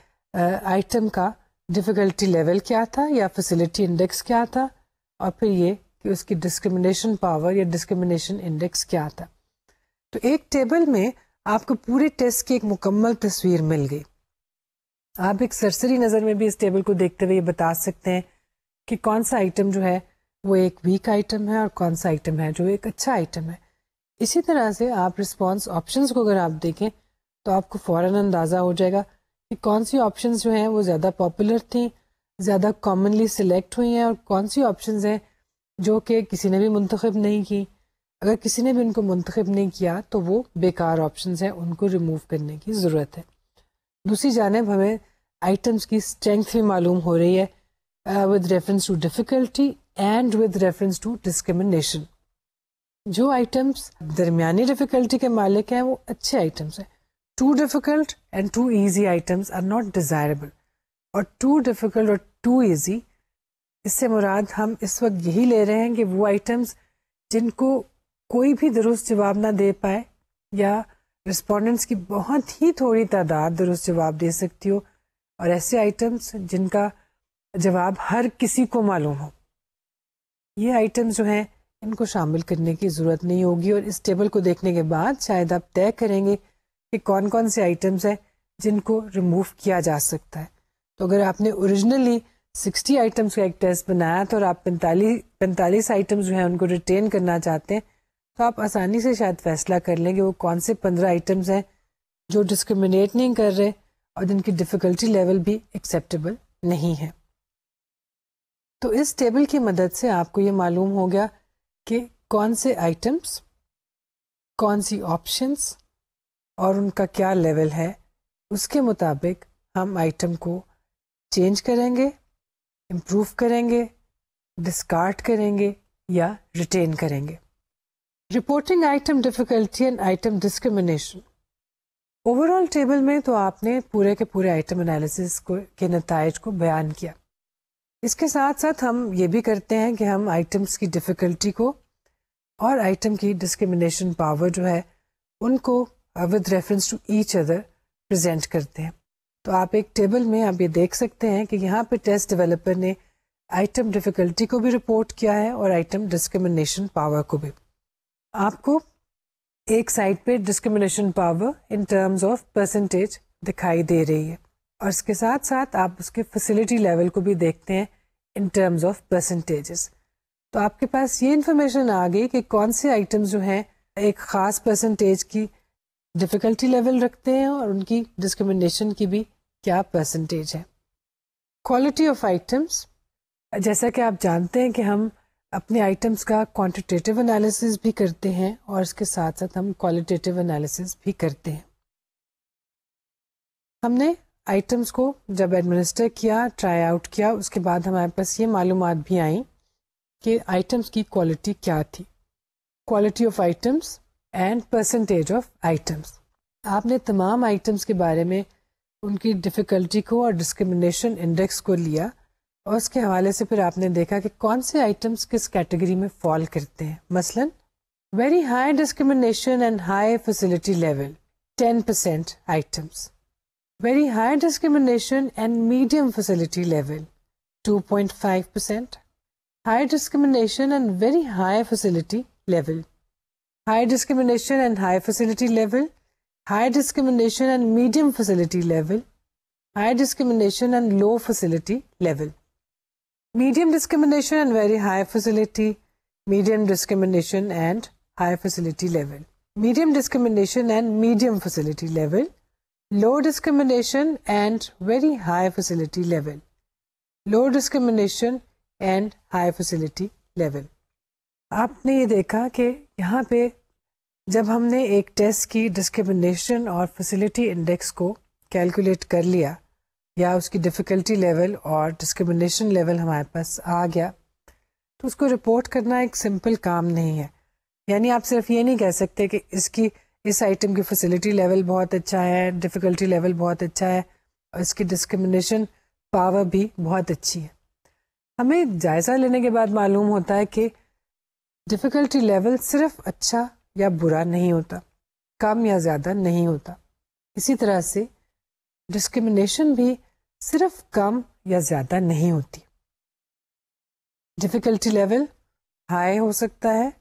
आइटम का डिफ़िकल्टी लेवल क्या था या फैसिलिटी इंडेक्स क्या था और फिर ये कि उसकी डिस्क्रिमिनेशन पावर या डिस्क्रिमिनेशन इंडेक्स क्या था तो एक टेबल में आपको पूरे टेस्ट की एक मुकम्मल तस्वीर मिल गई आप एक सरसरी नज़र में भी इस टेबल को देखते हुए ये बता सकते हैं कि कौन सा आइटम जो है वो एक वीक आइटम है और कौन सा आइटम है जो एक अच्छा आइटम है इसी तरह से आप रिस्पॉन्स ऑप्शंस को अगर आप देखें तो आपको फ़ौर अंदाज़ा हो जाएगा कि कौन सी ऑप्शंस जो हैं वो ज़्यादा पॉपुलर थी ज़्यादा कॉमनली सिलेक्ट हुई हैं और कौन सी ऑप्शंस हैं जो कि किसी ने भी मंतखब नहीं की अगर किसी ने भी उनको मंतखब नहीं किया तो वो बेकार ऑप्शंस हैं उनको रिमूव करने की ज़रूरत है दूसरी जानब हमें आइटम्स की स्ट्रेंथ भी मालूम हो रही है with reference to difficulty and with reference to discrimination जो आइटम्स दरमिया डिफ़िकल्टी के मालिक हैं वो अच्छे आइटम्स हैं Too difficult and too easy items are not desirable. और too difficult और too easy इससे मुराद हम इस वक्त यही ले रहे हैं कि वो आइटम्स जिनको कोई भी दुरुस्त जवाब ना दे पाए या रिस्पोंडेंट्स की बहुत ही थोड़ी तादाद दुरुस्त जवाब दे सकती हो और ऐसे आइटम्स जिनका जवाब हर किसी को मालूम हो ये आइटम्स जो हैं इनको शामिल करने की ज़रूरत नहीं होगी और इस टेबल को देखने के बाद शायद आप तय करेंगे कि कौन कौन से आइटम्स हैं जिनको रिमूव किया जा सकता है तो अगर आपने ओरिजिनली 60 आइटम्स का एक टेस्ट बनाया तो और आप पैंतालीस पैंतालीस आइटम्स जो हैं उनको रिटेन करना चाहते हैं तो आप आसानी से शायद फैसला कर लें कि वो कौन से पंद्रह आइटम्स हैं जो डिस्क्रिमिनेट नहीं कर रहे और जिनकी डिफ़िकल्टी लेवल भी एक्सेप्टेबल नहीं है तो इस टेबल की मदद से आपको ये मालूम हो गया कि कौन से आइटम्स कौन सी ऑप्शंस और उनका क्या लेवल है उसके मुताबिक हम आइटम को चेंज करेंगे इम्प्रूव करेंगे डिस्कार्ड करेंगे या रिटेन करेंगे reporting item difficulty and item discrimination overall table में तो आपने पूरे के पूरे आइटम एनालिसिस को के नतज को बयान किया इसके साथ साथ हम ये भी करते हैं कि हम आइटम्स की डिफ़िकल्टी को और आइटम की डिस्क्रिमिनेशन पावर जो है उनको with reference to each other present करते हैं तो आप एक टेबल में आप ये देख सकते हैं कि यहाँ पे टेस्ट डेवलपर ने आइटम डिफ़िकल्टी को भी रिपोर्ट किया है और आइटम डिस्क्रिमिनेशन पावर को भी आपको एक साइड पे discrimination power in terms of percentage दिखाई दे रही है और इसके साथ साथ आप उसके फैसिलिटी लेवल को भी देखते हैं इन टर्म्स ऑफ परसेंटेजेस तो आपके पास ये इन्फॉर्मेशन आ गई कि कौन से आइटम्स जो हैं एक ख़ास परसेंटेज की डिफ़िकल्टी लेवल रखते हैं और उनकी डिस्क्रिमिनेशन की भी क्या परसेंटेज है क्वालिटी ऑफ आइटम्स जैसा कि आप जानते हैं कि हम अपने आइटम्स का क्वांटिटेटिव एनालिसिस भी करते हैं और इसके साथ साथ हम क्वालिटेटिव एनालिसिस भी करते हैं हमने आइटम्स को जब एडमिनिस्टर किया ट्राई आउट किया उसके बाद हमारे पास ये मालूम भी आई कि आइटम्स की क्वालिटी क्या थी quality of items and percentage of items आपने तमाम आइटम्स के बारे में उनकी डिफ़िकल्टी को और डिस्क्रिमिनेशन इंडेक्स को लिया और उसके हवाले से फिर आपने देखा कि कौन से आइटम्स किस कैटेगरी में फॉल करते हैं मसलन very high discrimination and high facility level 10% percent items very high discrimination and medium facility level 2.5%, high discrimination and very high facility level high discrimination and high facility level, high discrimination and medium facility level, high discrimination and low facility level. Medium discrimination and very high facility, medium discrimination and high facility level. Medium discrimination and medium facility level, low discrimination and very high facility level. Low discrimination and high facility level. आपने ये देखा कि यहाँ पे जब हमने एक टेस्ट की डिस्क्रिमिनेशन और फैसिलिटी इंडेक्स को कैलकुलेट कर लिया या उसकी डिफ़िकल्टी लेवल और डिस्क्रिमिनेशन लेवल हमारे पास आ गया तो उसको रिपोर्ट करना एक सिंपल काम नहीं है यानी आप सिर्फ ये नहीं कह सकते कि इसकी इस आइटम की फैसिलिटी लेवल बहुत अच्छा है डिफ़िकल्टी लेवल बहुत अच्छा है और इसकी डिस्क्रिमिनेशन पावर भी बहुत अच्छी है हमें जायज़ा लेने के बाद मालूम होता है कि डिफ़िकल्टी लेवल सिर्फ अच्छा या बुरा नहीं होता कम या ज़्यादा नहीं होता इसी तरह से डिस्क्रिमिनेशन भी सिर्फ कम या ज़्यादा नहीं होती डिफ़िकल्टी लेवल हाई हो सकता है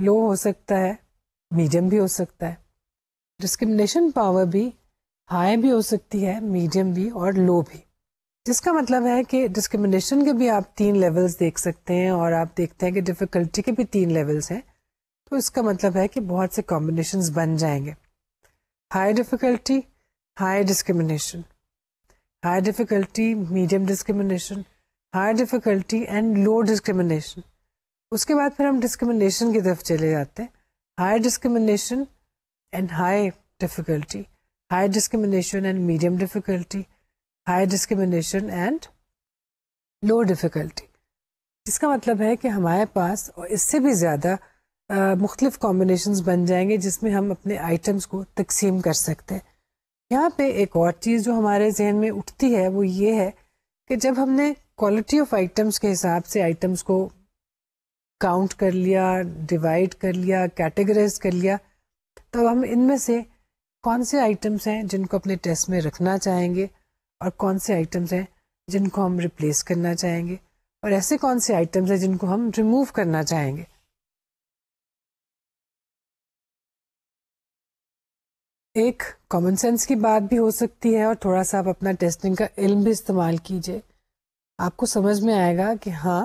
लो हो सकता है मीडियम भी हो सकता है डिस्क्रिमिनेशन पावर भी हाई भी हो सकती है मीडियम भी और लो भी जिसका मतलब है कि डिस्क्रिमिनेशन के भी आप तीन लेवल्स देख सकते हैं और आप देखते हैं कि डिफ़िकल्टी के भी तीन लेवल्स हैं तो इसका मतलब है कि बहुत से कॉम्बिनेशंस बन जाएंगे high difficulty high discrimination high difficulty medium discrimination high difficulty and low discrimination उसके बाद फिर हम डिस्क्रिमिनेशन की तरफ चले जाते हैं high discrimination and high difficulty high discrimination and medium difficulty high discrimination and low difficulty इसका मतलब है कि हमारे पास और इससे भी ज़्यादा मुख्तलिफ कॉम्बिनेशन बन जाएंगे जिसमें हम अपने आइटम्स को तकसीम कर सकते हैं यहाँ पे एक और चीज़ जो हमारे जहन में उठती है वो ये है कि जब हमने क्वालिटी ऑफ आइटम्स के हिसाब से आइटम्स को काउंट कर लिया डिवाइड कर लिया कैटेगराइज कर लिया तब तो हम इनमें से कौन से आइटम्स हैं जिनको अपने टेस्ट में रखना चाहेंगे और कौन से आइटम्स हैं जिनको हम रिप्लेस करना चाहेंगे और ऐसे कौन से आइटम्स हैं जिनको हम रिमूव करना चाहेंगे एक कॉमन सेंस की बात भी हो सकती है और थोड़ा सा आप अपना टेस्टिंग का इल्म भी इस्तेमाल कीजिए आपको समझ में आएगा कि हाँ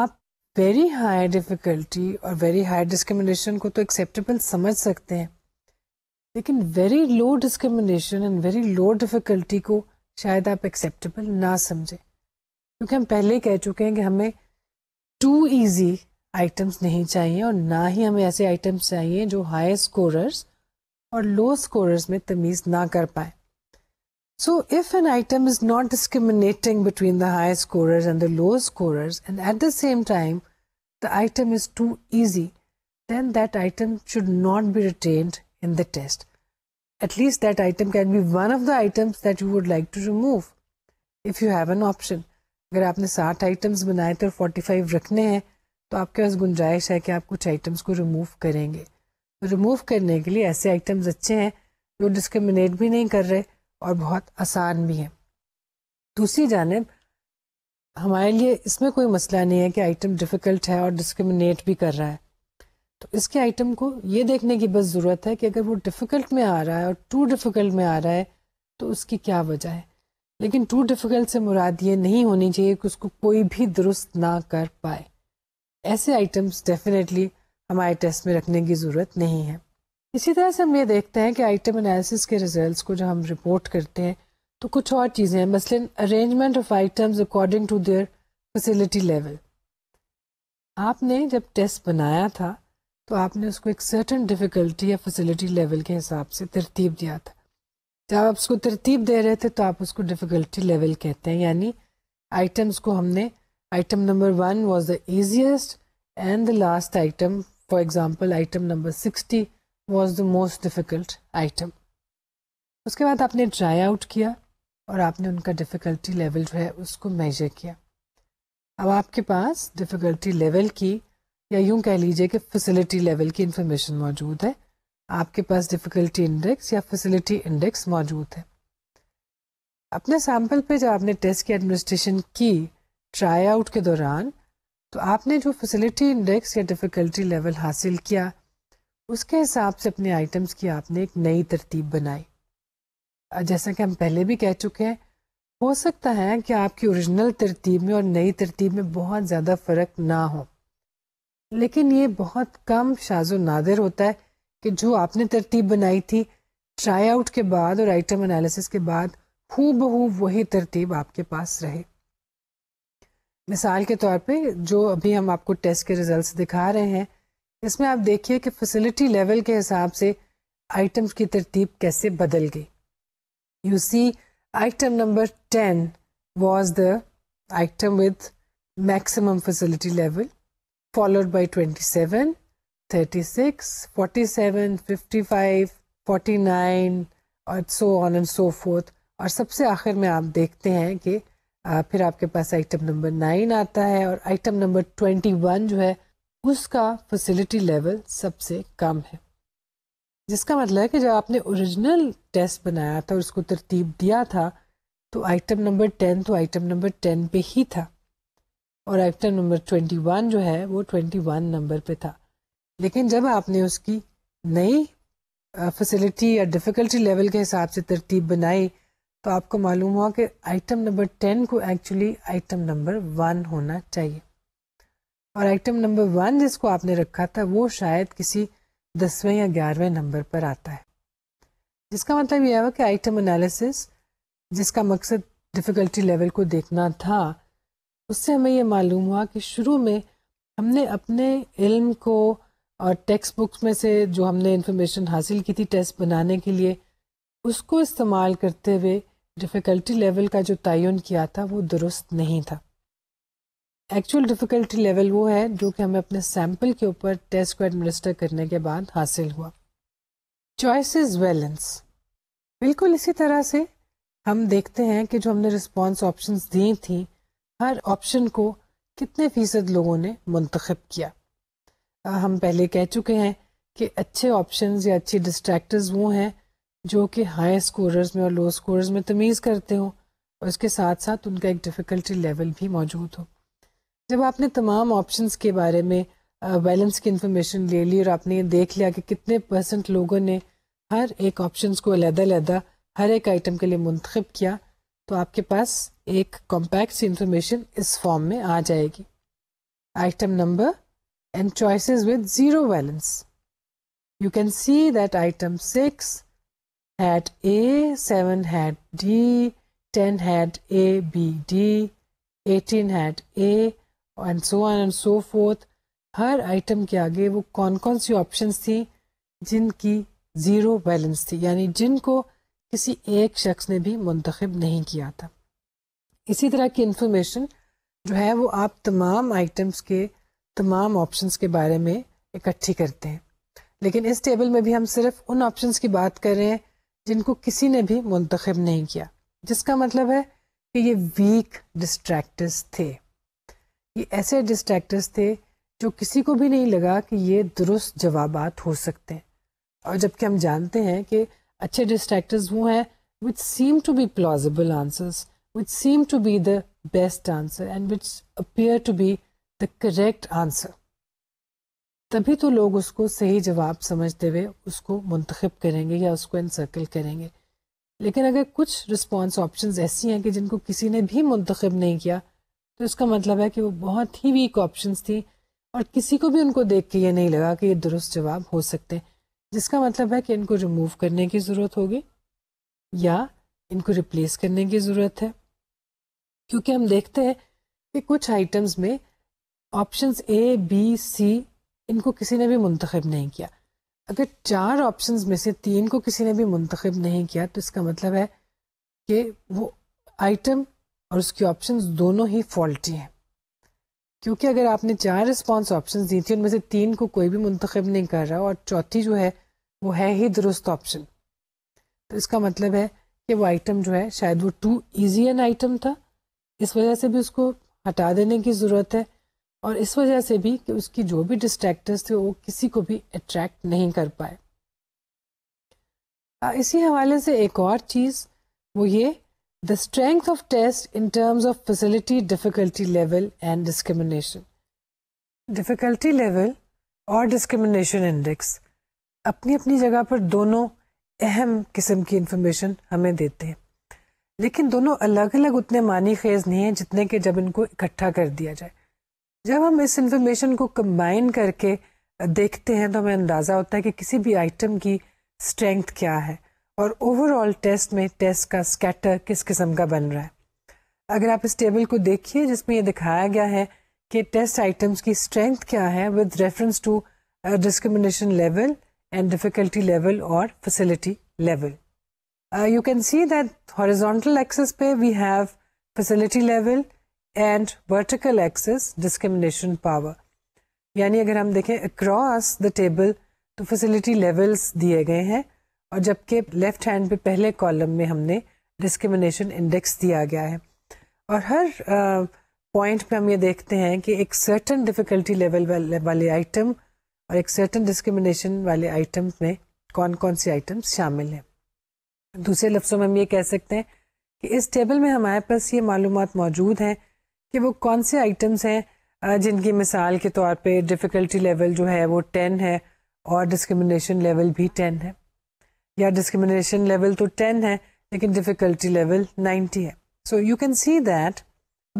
आप वेरी हाई डिफ़िकल्टी और वेरी हाई डिस्क्रिमिनेशन को तो एक्सेप्टेबल समझ सकते हैं लेकिन very low discrimination and very low difficulty को शायद आप एक्सेप्टेबल ना समझें क्योंकि हम पहले कह चुके हैं कि हमें टू इजी आइटम्स नहीं चाहिए और ना ही हमें ऐसे आइटम्स चाहिए जो हाई स्कोरर्स और लो स्कोरर्स में तमीज़ ना कर पाए So, if an item is not discriminating between the high scorers and the low scorers, and at the same time the item is too easy, then that item should not be retained in the test. At least that item can be one of the items that you would like to remove if you have an option. अगर आपने साठ आइटम्स बनाए थे और फोर्टी फाइव रखने हैं तो आपके पास गुंजाइश है कि आप कुछ आइटम्स को रिमूव करेंगे रिमूव तो करने के लिए ऐसे आइटम्स अच्छे हैं जो डिस्क्रिमिनेट भी नहीं कर रहे और बहुत आसान भी हैं दूसरी जानब हमारे लिए इसमें कोई मसला नहीं है कि आइटम डिफ़िकल्ट है और डिस्क्रिमिनेट भी कर रहा है तो इसके आइटम को ये देखने की बस ज़रूरत है कि अगर वो डिफ़िकल्ट में आ रहा है और टू डिफ़िकल्ट में आ रहा है तो उसकी क्या वजह है लेकिन टू डिफ़िकल्ट से मुराद ये नहीं होनी चाहिए कि उसको कोई भी दुरुस्त ना कर पाए ऐसे आइटम्स डेफिनेटली हमारे टेस्ट में रखने की ज़रूरत नहीं है इसी तरह से हम ये देखते हैं कि आइटम एनालिसिस के रिजल्ट्स को जब हम रिपोर्ट करते हैं तो कुछ और चीज़ें हैं मसलन arrangement of items according to their facility level आपने जब टेस्ट बनाया था तो आपने उसको एक सर्टन डिफ़िकल्टी या फैसिलिटी लेवल के हिसाब से तरतीब दिया था जब आप उसको तरतीब दे रहे थे तो आप उसको डिफ़िकल्टी लेवल कहते हैं यानी आइटम्स को हमने item number one was the easiest and the last item for example item number sixty was the most difficult item उसके बाद आपने ड्राई आउट किया और आपने उनका डिफ़िकल्टी लेवल जो है उसको मेजर किया अब आपके पास डिफ़िकल्टी लेवल की या यूं कह लीजिए कि फैसिलिटी लेवल की इंफॉर्मेशन मौजूद है आपके पास डिफ़िकल्टी इंडेक्स या फैसिलिटी इंडेक्स मौजूद है अपने सैम्पल पे जब आपने टेस्ट की एडमिनिस्ट्रेशन की ट्राई आउट के दौरान तो आपने जो फैसिलिटी इंडेक्स या डिफ़िकल्टी लेवल हासिल किया उसके हिसाब से अपने आइटम्स की आपने एक नई तरतीब बनाई जैसा कि हम पहले भी कह चुके हैं हो सकता है कि आपकी ओरिजिनल तरतीब में और नई तरतीब में बहुत ज़्यादा फ़र्क ना हो लेकिन ये बहुत कम शाजो नादिर होता है कि जो आपने तरतीब बनाई थी ट्राई आउट के बाद और आइटम एनालिसिस के बाद हु बहू वही तरतीब आपके पास रहे मिसाल के तौर पे जो अभी हम आपको टेस्ट के रिजल्ट्स दिखा रहे हैं इसमें आप देखिए कि फैसिलिटी लेवल के हिसाब से आइटम की तरतीब कैसे बदल गई you see item number ten was the item with maximum facility level followed by 27, 36, 47, 55, 49 और so on and so forth और सबसे आखिर में आप देखते हैं कि फिर आपके पास आइटम नंबर नाइन आता है और आइटम नंबर ट्वेंटी वन जो है उसका फैसिलिटी लेवल सबसे कम है जिसका मतलब है कि जब आपने ओरिजिनल टेस्ट बनाया था और उसको तरतीब दिया था तो आइटम नंबर टेन तो आइटम नंबर टेन पे ही था और एक्टर नंबर ट्वेंटी वन जो है वो ट्वेंटी वन नंबर पे था लेकिन जब आपने उसकी नई फैसिलिटी या डिफ़िकल्टी लेवल के हिसाब से तरतीब बनाई तो आपको मालूम हुआ कि आइटम नंबर टेन को एक्चुअली आइटम नंबर वन होना चाहिए और आइटम नंबर वन जिसको आपने रखा था वो शायद किसी दसवें या ग्यारहवें नंबर पर आता है जिसका मतलब यह हुआ कि आइटम एनालिसिस जिसका मकसद डिफ़िकल्टी लेवल को देखना था उससे हमें ये मालूम हुआ कि शुरू में हमने अपने इल्म को और टेक्स्ट बुक्स में से जो हमने इन्फॉर्मेशन हासिल की थी टेस्ट बनाने के लिए उसको इस्तेमाल करते हुए डिफ़िकल्टी लेवल का जो तयन किया था वो दुरुस्त नहीं था एक्चुअल डिफ़िकल्टी लेवल वो है जो कि हमें अपने सैम्पल के ऊपर टेस्ट को एडमिनिस्टर करने के बाद हासिल हुआ चॉइसेस वैलेंस बिल्कुल इसी तरह से हम देखते हैं कि जो हमने रिस्पॉन्स ऑप्शंस दी थी हर ऑप्शन को कितने फ़ीसद लोगों ने मंतखब किया हम पहले कह चुके हैं कि अच्छे ऑप्शन या अच्छी डिस्ट्रैक्टर्स वो हैं जो कि हाई स्कोरर्स में और लो स्कोरर्स में तमीज़ करते हों और इसके साथ साथ उनका एक डिफ़िकल्टी लेवल भी मौजूद हो जब आपने तमाम ऑप्शन के बारे में बैलेंस की इन्फॉर्मेशन ले ली और आपने ये देख लिया कि कितने परसेंट लोगों ने हर एक ऑप्शन को अलहदा अलहदा हर एक आइटम के लिए मंतखब किया तो आपके पास एक कॉम्पैक्ट सी इंफॉर्मेशन इस फॉर्म में आ जाएगी item number and choices with zero valence. You can see that item 6 had A, 7 had D, 10 had A, B, D, 18 had A and so on and so forth. हर आइटम के आगे वो कौन कौन सी ऑप्शंस थी जिनकी ज़ीरो बैलेंस थी यानी जिनको किसी एक शख्स ने भी मुंतखब नहीं किया था इसी तरह की इन्फॉर्मेशन जो है वो आप तमाम आइटम्स के तमाम ऑप्शंस के बारे में इकट्ठी करते हैं लेकिन इस टेबल में भी हम सिर्फ उन ऑप्शंस की बात कर रहे हैं जिनको किसी ने भी मंतखब नहीं किया जिसका मतलब है कि ये वीक डिस्ट्रैक्टर्स थे ये ऐसे डिस्ट्रैक्टर्स थे जो किसी को भी नहीं लगा कि ये दुरुस्त जवाब हो सकते हैं और जबकि हम जानते हैं कि अच्छे डिस्ट्रैक्टर्स वो हैं which seem to be plausible answers which seem to be the best answer and which appear to be the correct answer तभी तो लोग उसको सही जवाब समझते हुए उसको मुंतखब करेंगे या उसको इनसर्कल करेंगे लेकिन अगर कुछ रिस्पॉन्स ऑप्शंस ऐसी हैं कि जिनको किसी ने भी मुंतखब नहीं किया तो इसका मतलब है कि वो बहुत ही वीक ऑप्शंस थी और किसी को भी उनको देख के ये नहीं लगा कि ये दुरुस्त जवाब हो सकते हैं जिसका मतलब है कि इनको रिमूव करने की ज़रूरत होगी या इनको रिप्लेस करने की ज़रूरत है क्योंकि हम देखते हैं कि कुछ आइटम्स में ऑप्शंस ए बी सी इनको किसी ने भी मंतखब नहीं किया अगर चार ऑप्शंस में से तीन को किसी ने भी मंतखब नहीं किया तो इसका मतलब है कि वो आइटम और उसकी ऑप्शंस दोनों ही फॉल्टी हैं क्योंकि अगर आपने चार रिस्पॉन्स ऑप्शन दी थी उनमें से तीन को कोई भी मंतखब नहीं कर रहा और चौथी जो है वो है ही दुरुस्त ऑप्शन तो इसका मतलब है कि वो आइटम जो है शायद वो टू ईजी एन आइटम था इस वजह से भी उसको हटा देने की ज़रूरत है और इस वजह से भी कि उसकी जो भी डिस्ट्रैक्टर्स थे वो किसी को भी अट्रैक्ट नहीं कर पाए इसी हवाले से एक और चीज़ वो ये the strength of test in terms of facility difficulty level and discrimination difficulty level और डिस्क्रिमिनेशन इंडेक्स अपनी अपनी जगह पर दोनों अहम किस्म की इंफॉर्मेशन हमें देते हैं लेकिन दोनों अलग अलग उतने मानी खेज नहीं हैं जितने कि जब इनको इकट्ठा कर दिया जाए जब हम इस इंफॉर्मेशन को कंबाइन करके देखते हैं तो हमें अंदाज़ा होता है कि किसी भी आइटम की स्ट्रेंथ क्या है और ओवरऑल टेस्ट में टेस्ट का स्कैटर किस किस्म का बन रहा है अगर आप इस टेबल को देखिए जिसमें यह दिखाया गया है कि टेस्ट आइटम्स की स्ट्रेंथ क्या है with reference to discrimination level and difficulty level और facility level uh, you can see that horizontal axis pe we have facility level and vertical axis discrimination power. यानी अगर हम देखें across the table तो facility levels दिए गए हैं और जबकि लेफ्ट हैंड पे पहले कॉलम में हमने डिस्क्रिमिनेशन इंडेक्स दिया गया है और हर पॉइंट uh, पे हम ये देखते हैं कि एक सर्टन डिफ़िकल्टी लेवल वाले आइटम और एक सर्टन डिस्क्रिमिनेशन वाले आइटम में कौन कौन से आइटम्स शामिल हैं दूसरे लफ्ज़ों में हम ये कह सकते हैं कि इस टेबल में हमारे पास ये मालूम मौजूद हैं कि वो कौन से आइटम्स हैं जिनकी मिसाल के तौर पे डिफ़िकल्टी लेवल जो है वो टेन है और डिस्क्रिमिनेशन लेवल भी टेन है या डिस्क्रिमिनेशन लेवल तो टेन है लेकिन डिफ़िकल्टी लेवल नाइन्टी है so you can see that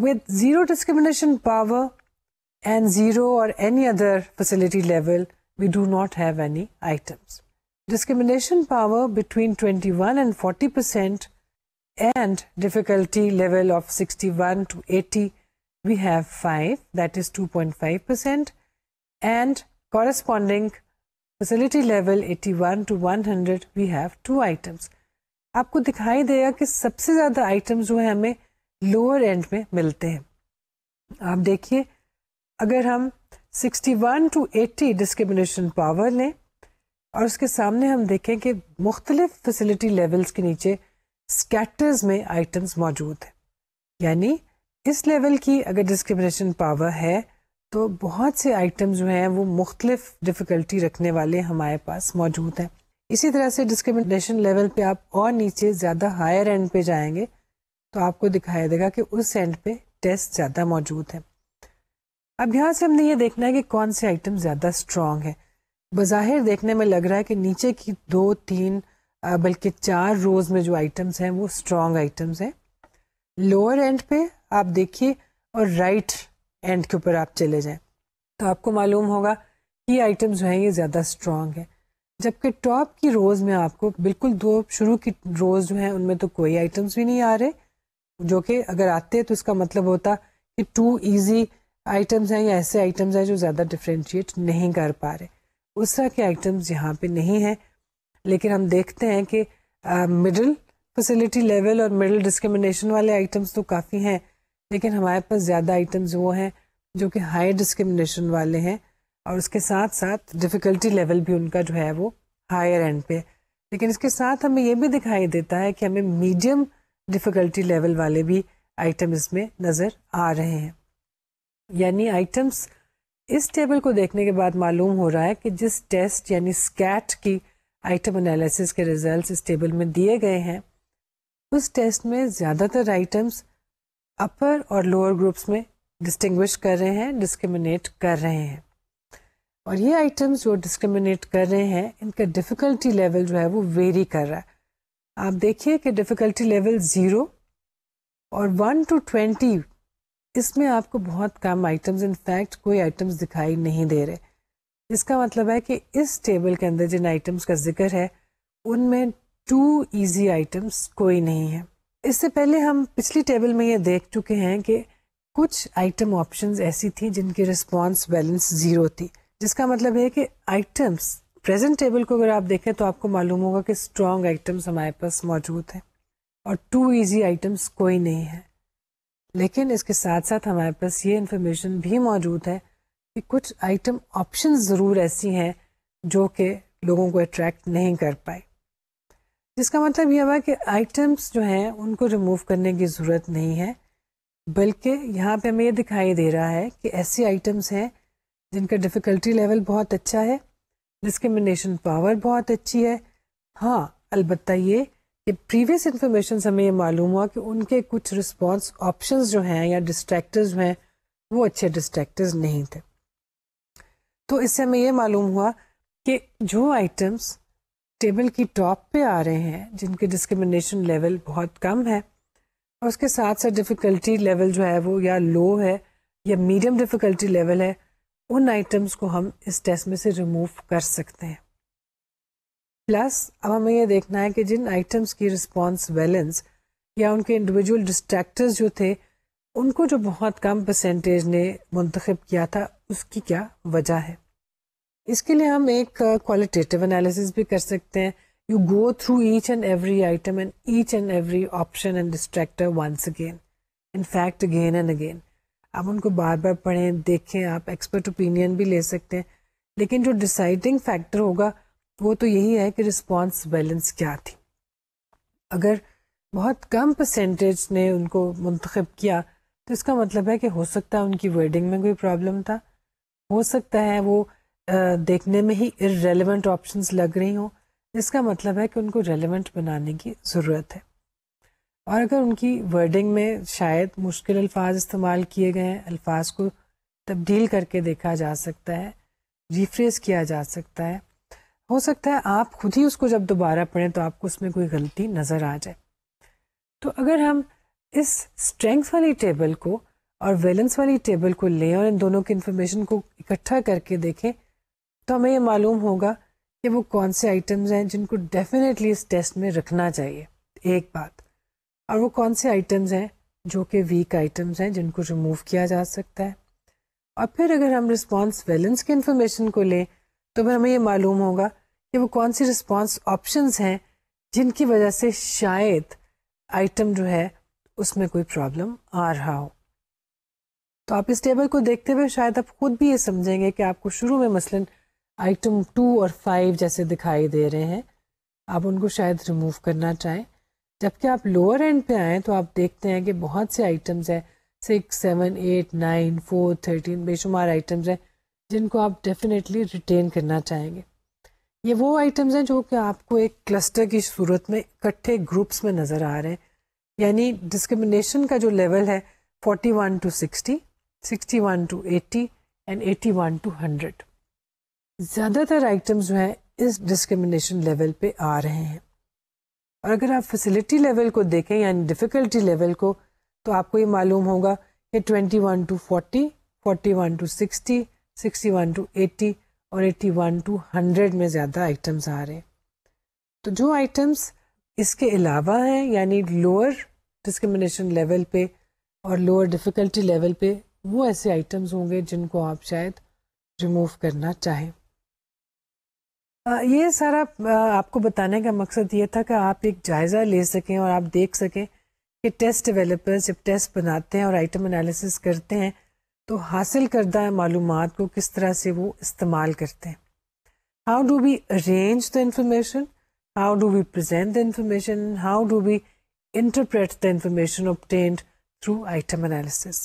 with zero discrimination power and zero और any other facility level we do not have any items. discrimination power between 21 and 40 percent and difficulty level of 61 to 80 we have 5 that is 2.5 percent and corresponding facility level 81 to 100 we have two items आपको दिखाई देगा कि सबसे ज़्यादा आइटम्स जो है हमें लोअर एंड में मिलते हैं आप देखिए अगर हम 61 टू 80 डिस्क्रिमिनेशन पावर लें और उसके सामने हम देखें कि मुख्तलिफ फैसिलिटी लेवल्स के नीचे स्कैटर्स में आइटम्स मौजूद हैं यानी इस लेवल की अगर डिस्क्रिमिनेशन पावर है तो बहुत से आइटम्स जो हैं वो मुख्तलिफ डिफ़िकल्टी रखने वाले हमारे पास मौजूद हैं इसी तरह से डिस्क्रिमिनेशन लेवल पे आप और नीचे ज़्यादा हायर एंड पे जाएंगे तो आपको दिखाई देगा कि उस एंड पे टेस्ट ज़्यादा मौजूद हैं अब यहाँ से हमने ये देखना है कि कौन से आइटम ज़्यादा स्ट्रॉन्ग है बज़ाहिर देखने में लग रहा है कि नीचे की दो तीन बल्कि चार रोज़ में जो आइटम्स हैं वो स्ट्रॉन्ग आइटम्स हैं लोअर एंड पे आप देखिए और राइट एंड के ऊपर आप चले जाएं तो आपको मालूम होगा कि आइटम्स जो है ये ज़्यादा स्ट्रॉन्ग है जबकि टॉप की रोज़ में आपको बिल्कुल दो शुरू की रोज़ जो है उनमें तो कोई आइटम्स भी नहीं आ रहे जो कि अगर आते तो इसका मतलब होता कि टू ईजी आइटम्स हैं या ऐसे आइटम्स हैं जो ज़्यादा डिफ्रेंशिएट नहीं कर पा रहे उस तरह के आइटम्स यहाँ पे नहीं हैं लेकिन हम देखते हैं कि मिडिल फैसिलिटी लेवल और मिडिल डिस्क्रिमिनेशन वाले आइटम्स तो काफ़ी हैं लेकिन हमारे पास ज़्यादा आइटम्स वो हैं जो कि हाई डिस्क्रिमिनेशन वाले हैं और उसके साथ साथ डिफ़िकल्टी लेवल भी उनका जो है वो हायर एंड पे लेकिन इसके साथ हमें ये भी दिखाई देता है कि हमें मीडियम डिफ़िकल्टी लेवल वाले भी आइटम इसमें नज़र आ रहे हैं यानी आइटम्स इस टेबल को देखने के बाद मालूम हो रहा है कि जिस टेस्ट यानी स्कैट की आइटम एनालिसिस के रिजल्ट्स इस टेबल में दिए गए हैं उस टेस्ट में ज़्यादातर आइटम्स अपर और लोअर ग्रुप्स में डिस्टिंग्विश कर रहे हैं डिस्क्रिमिनेट कर रहे हैं और ये आइटम्स जो डिस्क्रिमिनेट कर रहे हैं इनका डिफ़िकल्टी लेवल जो है वो वेरी कर रहा है आप देखिए कि डिफ़िकल्टी लेवल ज़ीरो और वन टू ट्वेंटी इसमें आपको बहुत कम आइटम्स इनफैक्ट कोई आइटम्स दिखाई नहीं दे रहे इसका मतलब है कि इस टेबल के अंदर जिन आइटम्स का जिक्र है उनमें टू इजी आइटम्स कोई नहीं है इससे पहले हम पिछली टेबल में ये देख चुके हैं कि कुछ आइटम ऑप्शंस ऐसी थी जिनकी रिस्पांस बैलेंस ज़ीरो थी जिसका मतलब है कि आइटम्स प्रेजेंट टेबल को अगर आप देखें तो आपको मालूम होगा कि स्ट्रॉन्ग आइटम्स हमारे पास मौजूद हैं और टू इजी आइटम्स कोई नहीं है लेकिन इसके साथ साथ हमारे पास ये इन्फॉर्मेशन भी मौजूद है कि कुछ आइटम ऑप्शन ज़रूर ऐसी हैं जो कि लोगों को अट्रैक्ट नहीं कर पाए जिसका मतलब यह हुआ कि आइटम्स जो हैं उनको रिमूव करने की ज़रूरत नहीं है बल्कि यहाँ पे हमें ये दिखाई दे रहा है कि ऐसे आइटम्स हैं जिनका डिफ़िकल्टी लेवल बहुत अच्छा है डिस्क्रिमिनेशन पावर बहुत अच्छी है हाँ अलबत्त ये प्रीवियस इन्फॉर्मेशन हमें ये मालूम हुआ कि उनके कुछ रिस्पॉन्स ऑप्शन जो हैं या डिस्ट्रैक्टर्स जो हैं वो अच्छे डिस्ट्रैक्टर्स नहीं थे तो इससे हमें ये मालूम हुआ कि जो आइटम्स टेबल की टॉप पे आ रहे हैं जिनके डिस्क्रिमिनेशन लेवल बहुत कम है और उसके साथ साथ डिफ़िकल्टी लेवल जो है वो या लो है या मीडियम डिफ़िकल्टी लेवल है उन आइटम्स को हम इस टेस्ट में से रिमूव कर सकते हैं प्लस अब हमें यह देखना है कि जिन आइटम्स की रिस्पॉन्स बैलेंस या उनके इंडिविजुअल डिस्ट्रैक्टर्स जो थे उनको जो बहुत कम परसेंटेज ने मुंतखब किया था उसकी क्या वजह है इसके लिए हम एक क्वालिटेटिव एनालिसिस भी कर सकते हैं you go through each and every item and each and every option and distractor once again in fact again and again आप उनको बार बार पढ़ें देखें आप एक्सपर्ट ओपिनियन भी ले सकते हैं लेकिन जो डिसाइडिंग फैक्टर होगा वो तो यही है कि रिस्पॉन्स बैलेंस क्या थी अगर बहुत कम परसेंटेज ने उनको मंतखब किया तो इसका मतलब है कि हो सकता है उनकी वर्डिंग में कोई प्रॉब्लम था हो सकता है वो देखने में ही इरेलीवेंट ऑप्शन लग रही हों इसका मतलब है कि उनको रेलिवेंट बनाने की ज़रूरत है और अगर उनकी वर्डिंग में शायद मुश्किल अल्फाज इस्तेमाल किए गए हैं अल्फाज को तब्दील करके देखा जा सकता है रिफ्रेस किया जा सकता है हो सकता है आप खुद ही उसको जब दोबारा पढ़ें तो आपको उसमें कोई गलती नज़र आ जाए तो अगर हम इस स्ट्रेंथ वाली टेबल को और वैलेंस वाली टेबल को लें और इन दोनों की इन्फॉर्मेशन को इकट्ठा करके देखें तो हमें ये मालूम होगा कि वो कौन से आइटम्स हैं जिनको डेफिनेटली इस टेस्ट में रखना चाहिए एक बात और वो कौन से आइटम्स हैं जो कि वीक आइटम्स हैं जिनको रिमूव किया जा सकता है और फिर अगर हम रिस्पॉन्स वैलेंस की इन्फॉर्मेशन को लें तो फिर हमें ये मालूम होगा कि वो कौन सी रिस्पॉन्स ऑप्शन हैं जिनकी वजह से शायद आइटम जो है उसमें कोई प्रॉब्लम आ रहा हो तो आप इस टेबल को देखते हुए शायद आप खुद भी ये समझेंगे कि आपको शुरू में मसलन आइटम टू और फाइव जैसे दिखाई दे रहे हैं आप उनको शायद रिमूव करना चाहें जबकि आप लोअर एंड पे आएँ तो आप देखते हैं कि बहुत से आइटम्स हैं six seven eight nine four thirteen बेशुमार आइटम्स हैं जिनको आप डेफिनेटली रिटेन करना चाहेंगे ये वो आइटम्स हैं जो कि आपको एक क्लस्टर की सूरत में इकट्ठे ग्रुप्स में नज़र आ रहे हैं यानी डिस्क्रिमिनेशन का जो लेवल है 41 to sixty sixty one to 80 and one to hundred ज़्यादातर आइटम्स जो है इस डिस्क्रिमिनेशन लेवल पे आ रहे हैं और अगर आप फैसिलिटी लेवल को देखें यानी डिफ़िकल्टी लेवल को तो आपको ये मालूम होगा कि 21 to forty forty one to sixty sixty one to 80 और 81 टू 100 में ज़्यादा आइटम्स आ रहे हैं तो जो आइटम्स इसके अलावा हैं यानी लोअर डिस्क्रिमिनेशन लेवल पे और लोअर डिफ़िकल्टी लेवल पे वो ऐसे आइटम्स होंगे जिनको आप शायद रिमूव करना चाहें ये सारा आपको बताने का मकसद ये था कि आप एक जायज़ा ले सकें और आप देख सकें कि टेस्ट डेवलपर्स जब टेस्ट बनाते हैं और आइटम एनालिसिस करते हैं तो हासिल करदा मालूम को किस तरह से वो इस्तेमाल करते हैं how do we arrange the information how do we present the information how do we interpret the information obtained through item analysis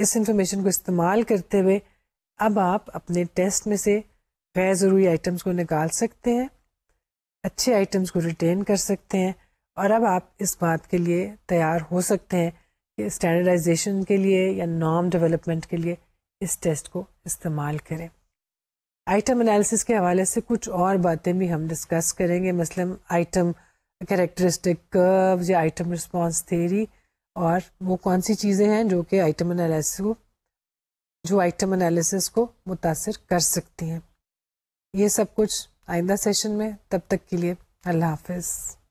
इस इंफॉर्मेशन को इस्तेमाल करते हुए अब आप अपने टेस्ट में से गैर ज़रूरी आइटम्स को निकाल सकते हैं अच्छे आइटम्स को रिटेन कर सकते हैं और अब आप इस बात के लिए तैयार हो सकते हैं स्टैंडर्डाइजेशन के लिए या नॉर्म डेवलपमेंट के लिए इस टेस्ट को इस्तेमाल करें आइटम एनालिसिस के हवाले से कुछ और बातें भी हम डिस्कस करेंगे मसलन आइटम करेक्टरिस्टिक कर्व्स या आइटम रिस्पांस थेरी और वो कौन सी चीज़ें हैं जो कि आइटम एनालिसिस को जो आइटम एनालिसिस को मुतासर कर सकती हैं ये सब कुछ आइंदा सेशन में तब तक के लिए अल्लाह हाफिज़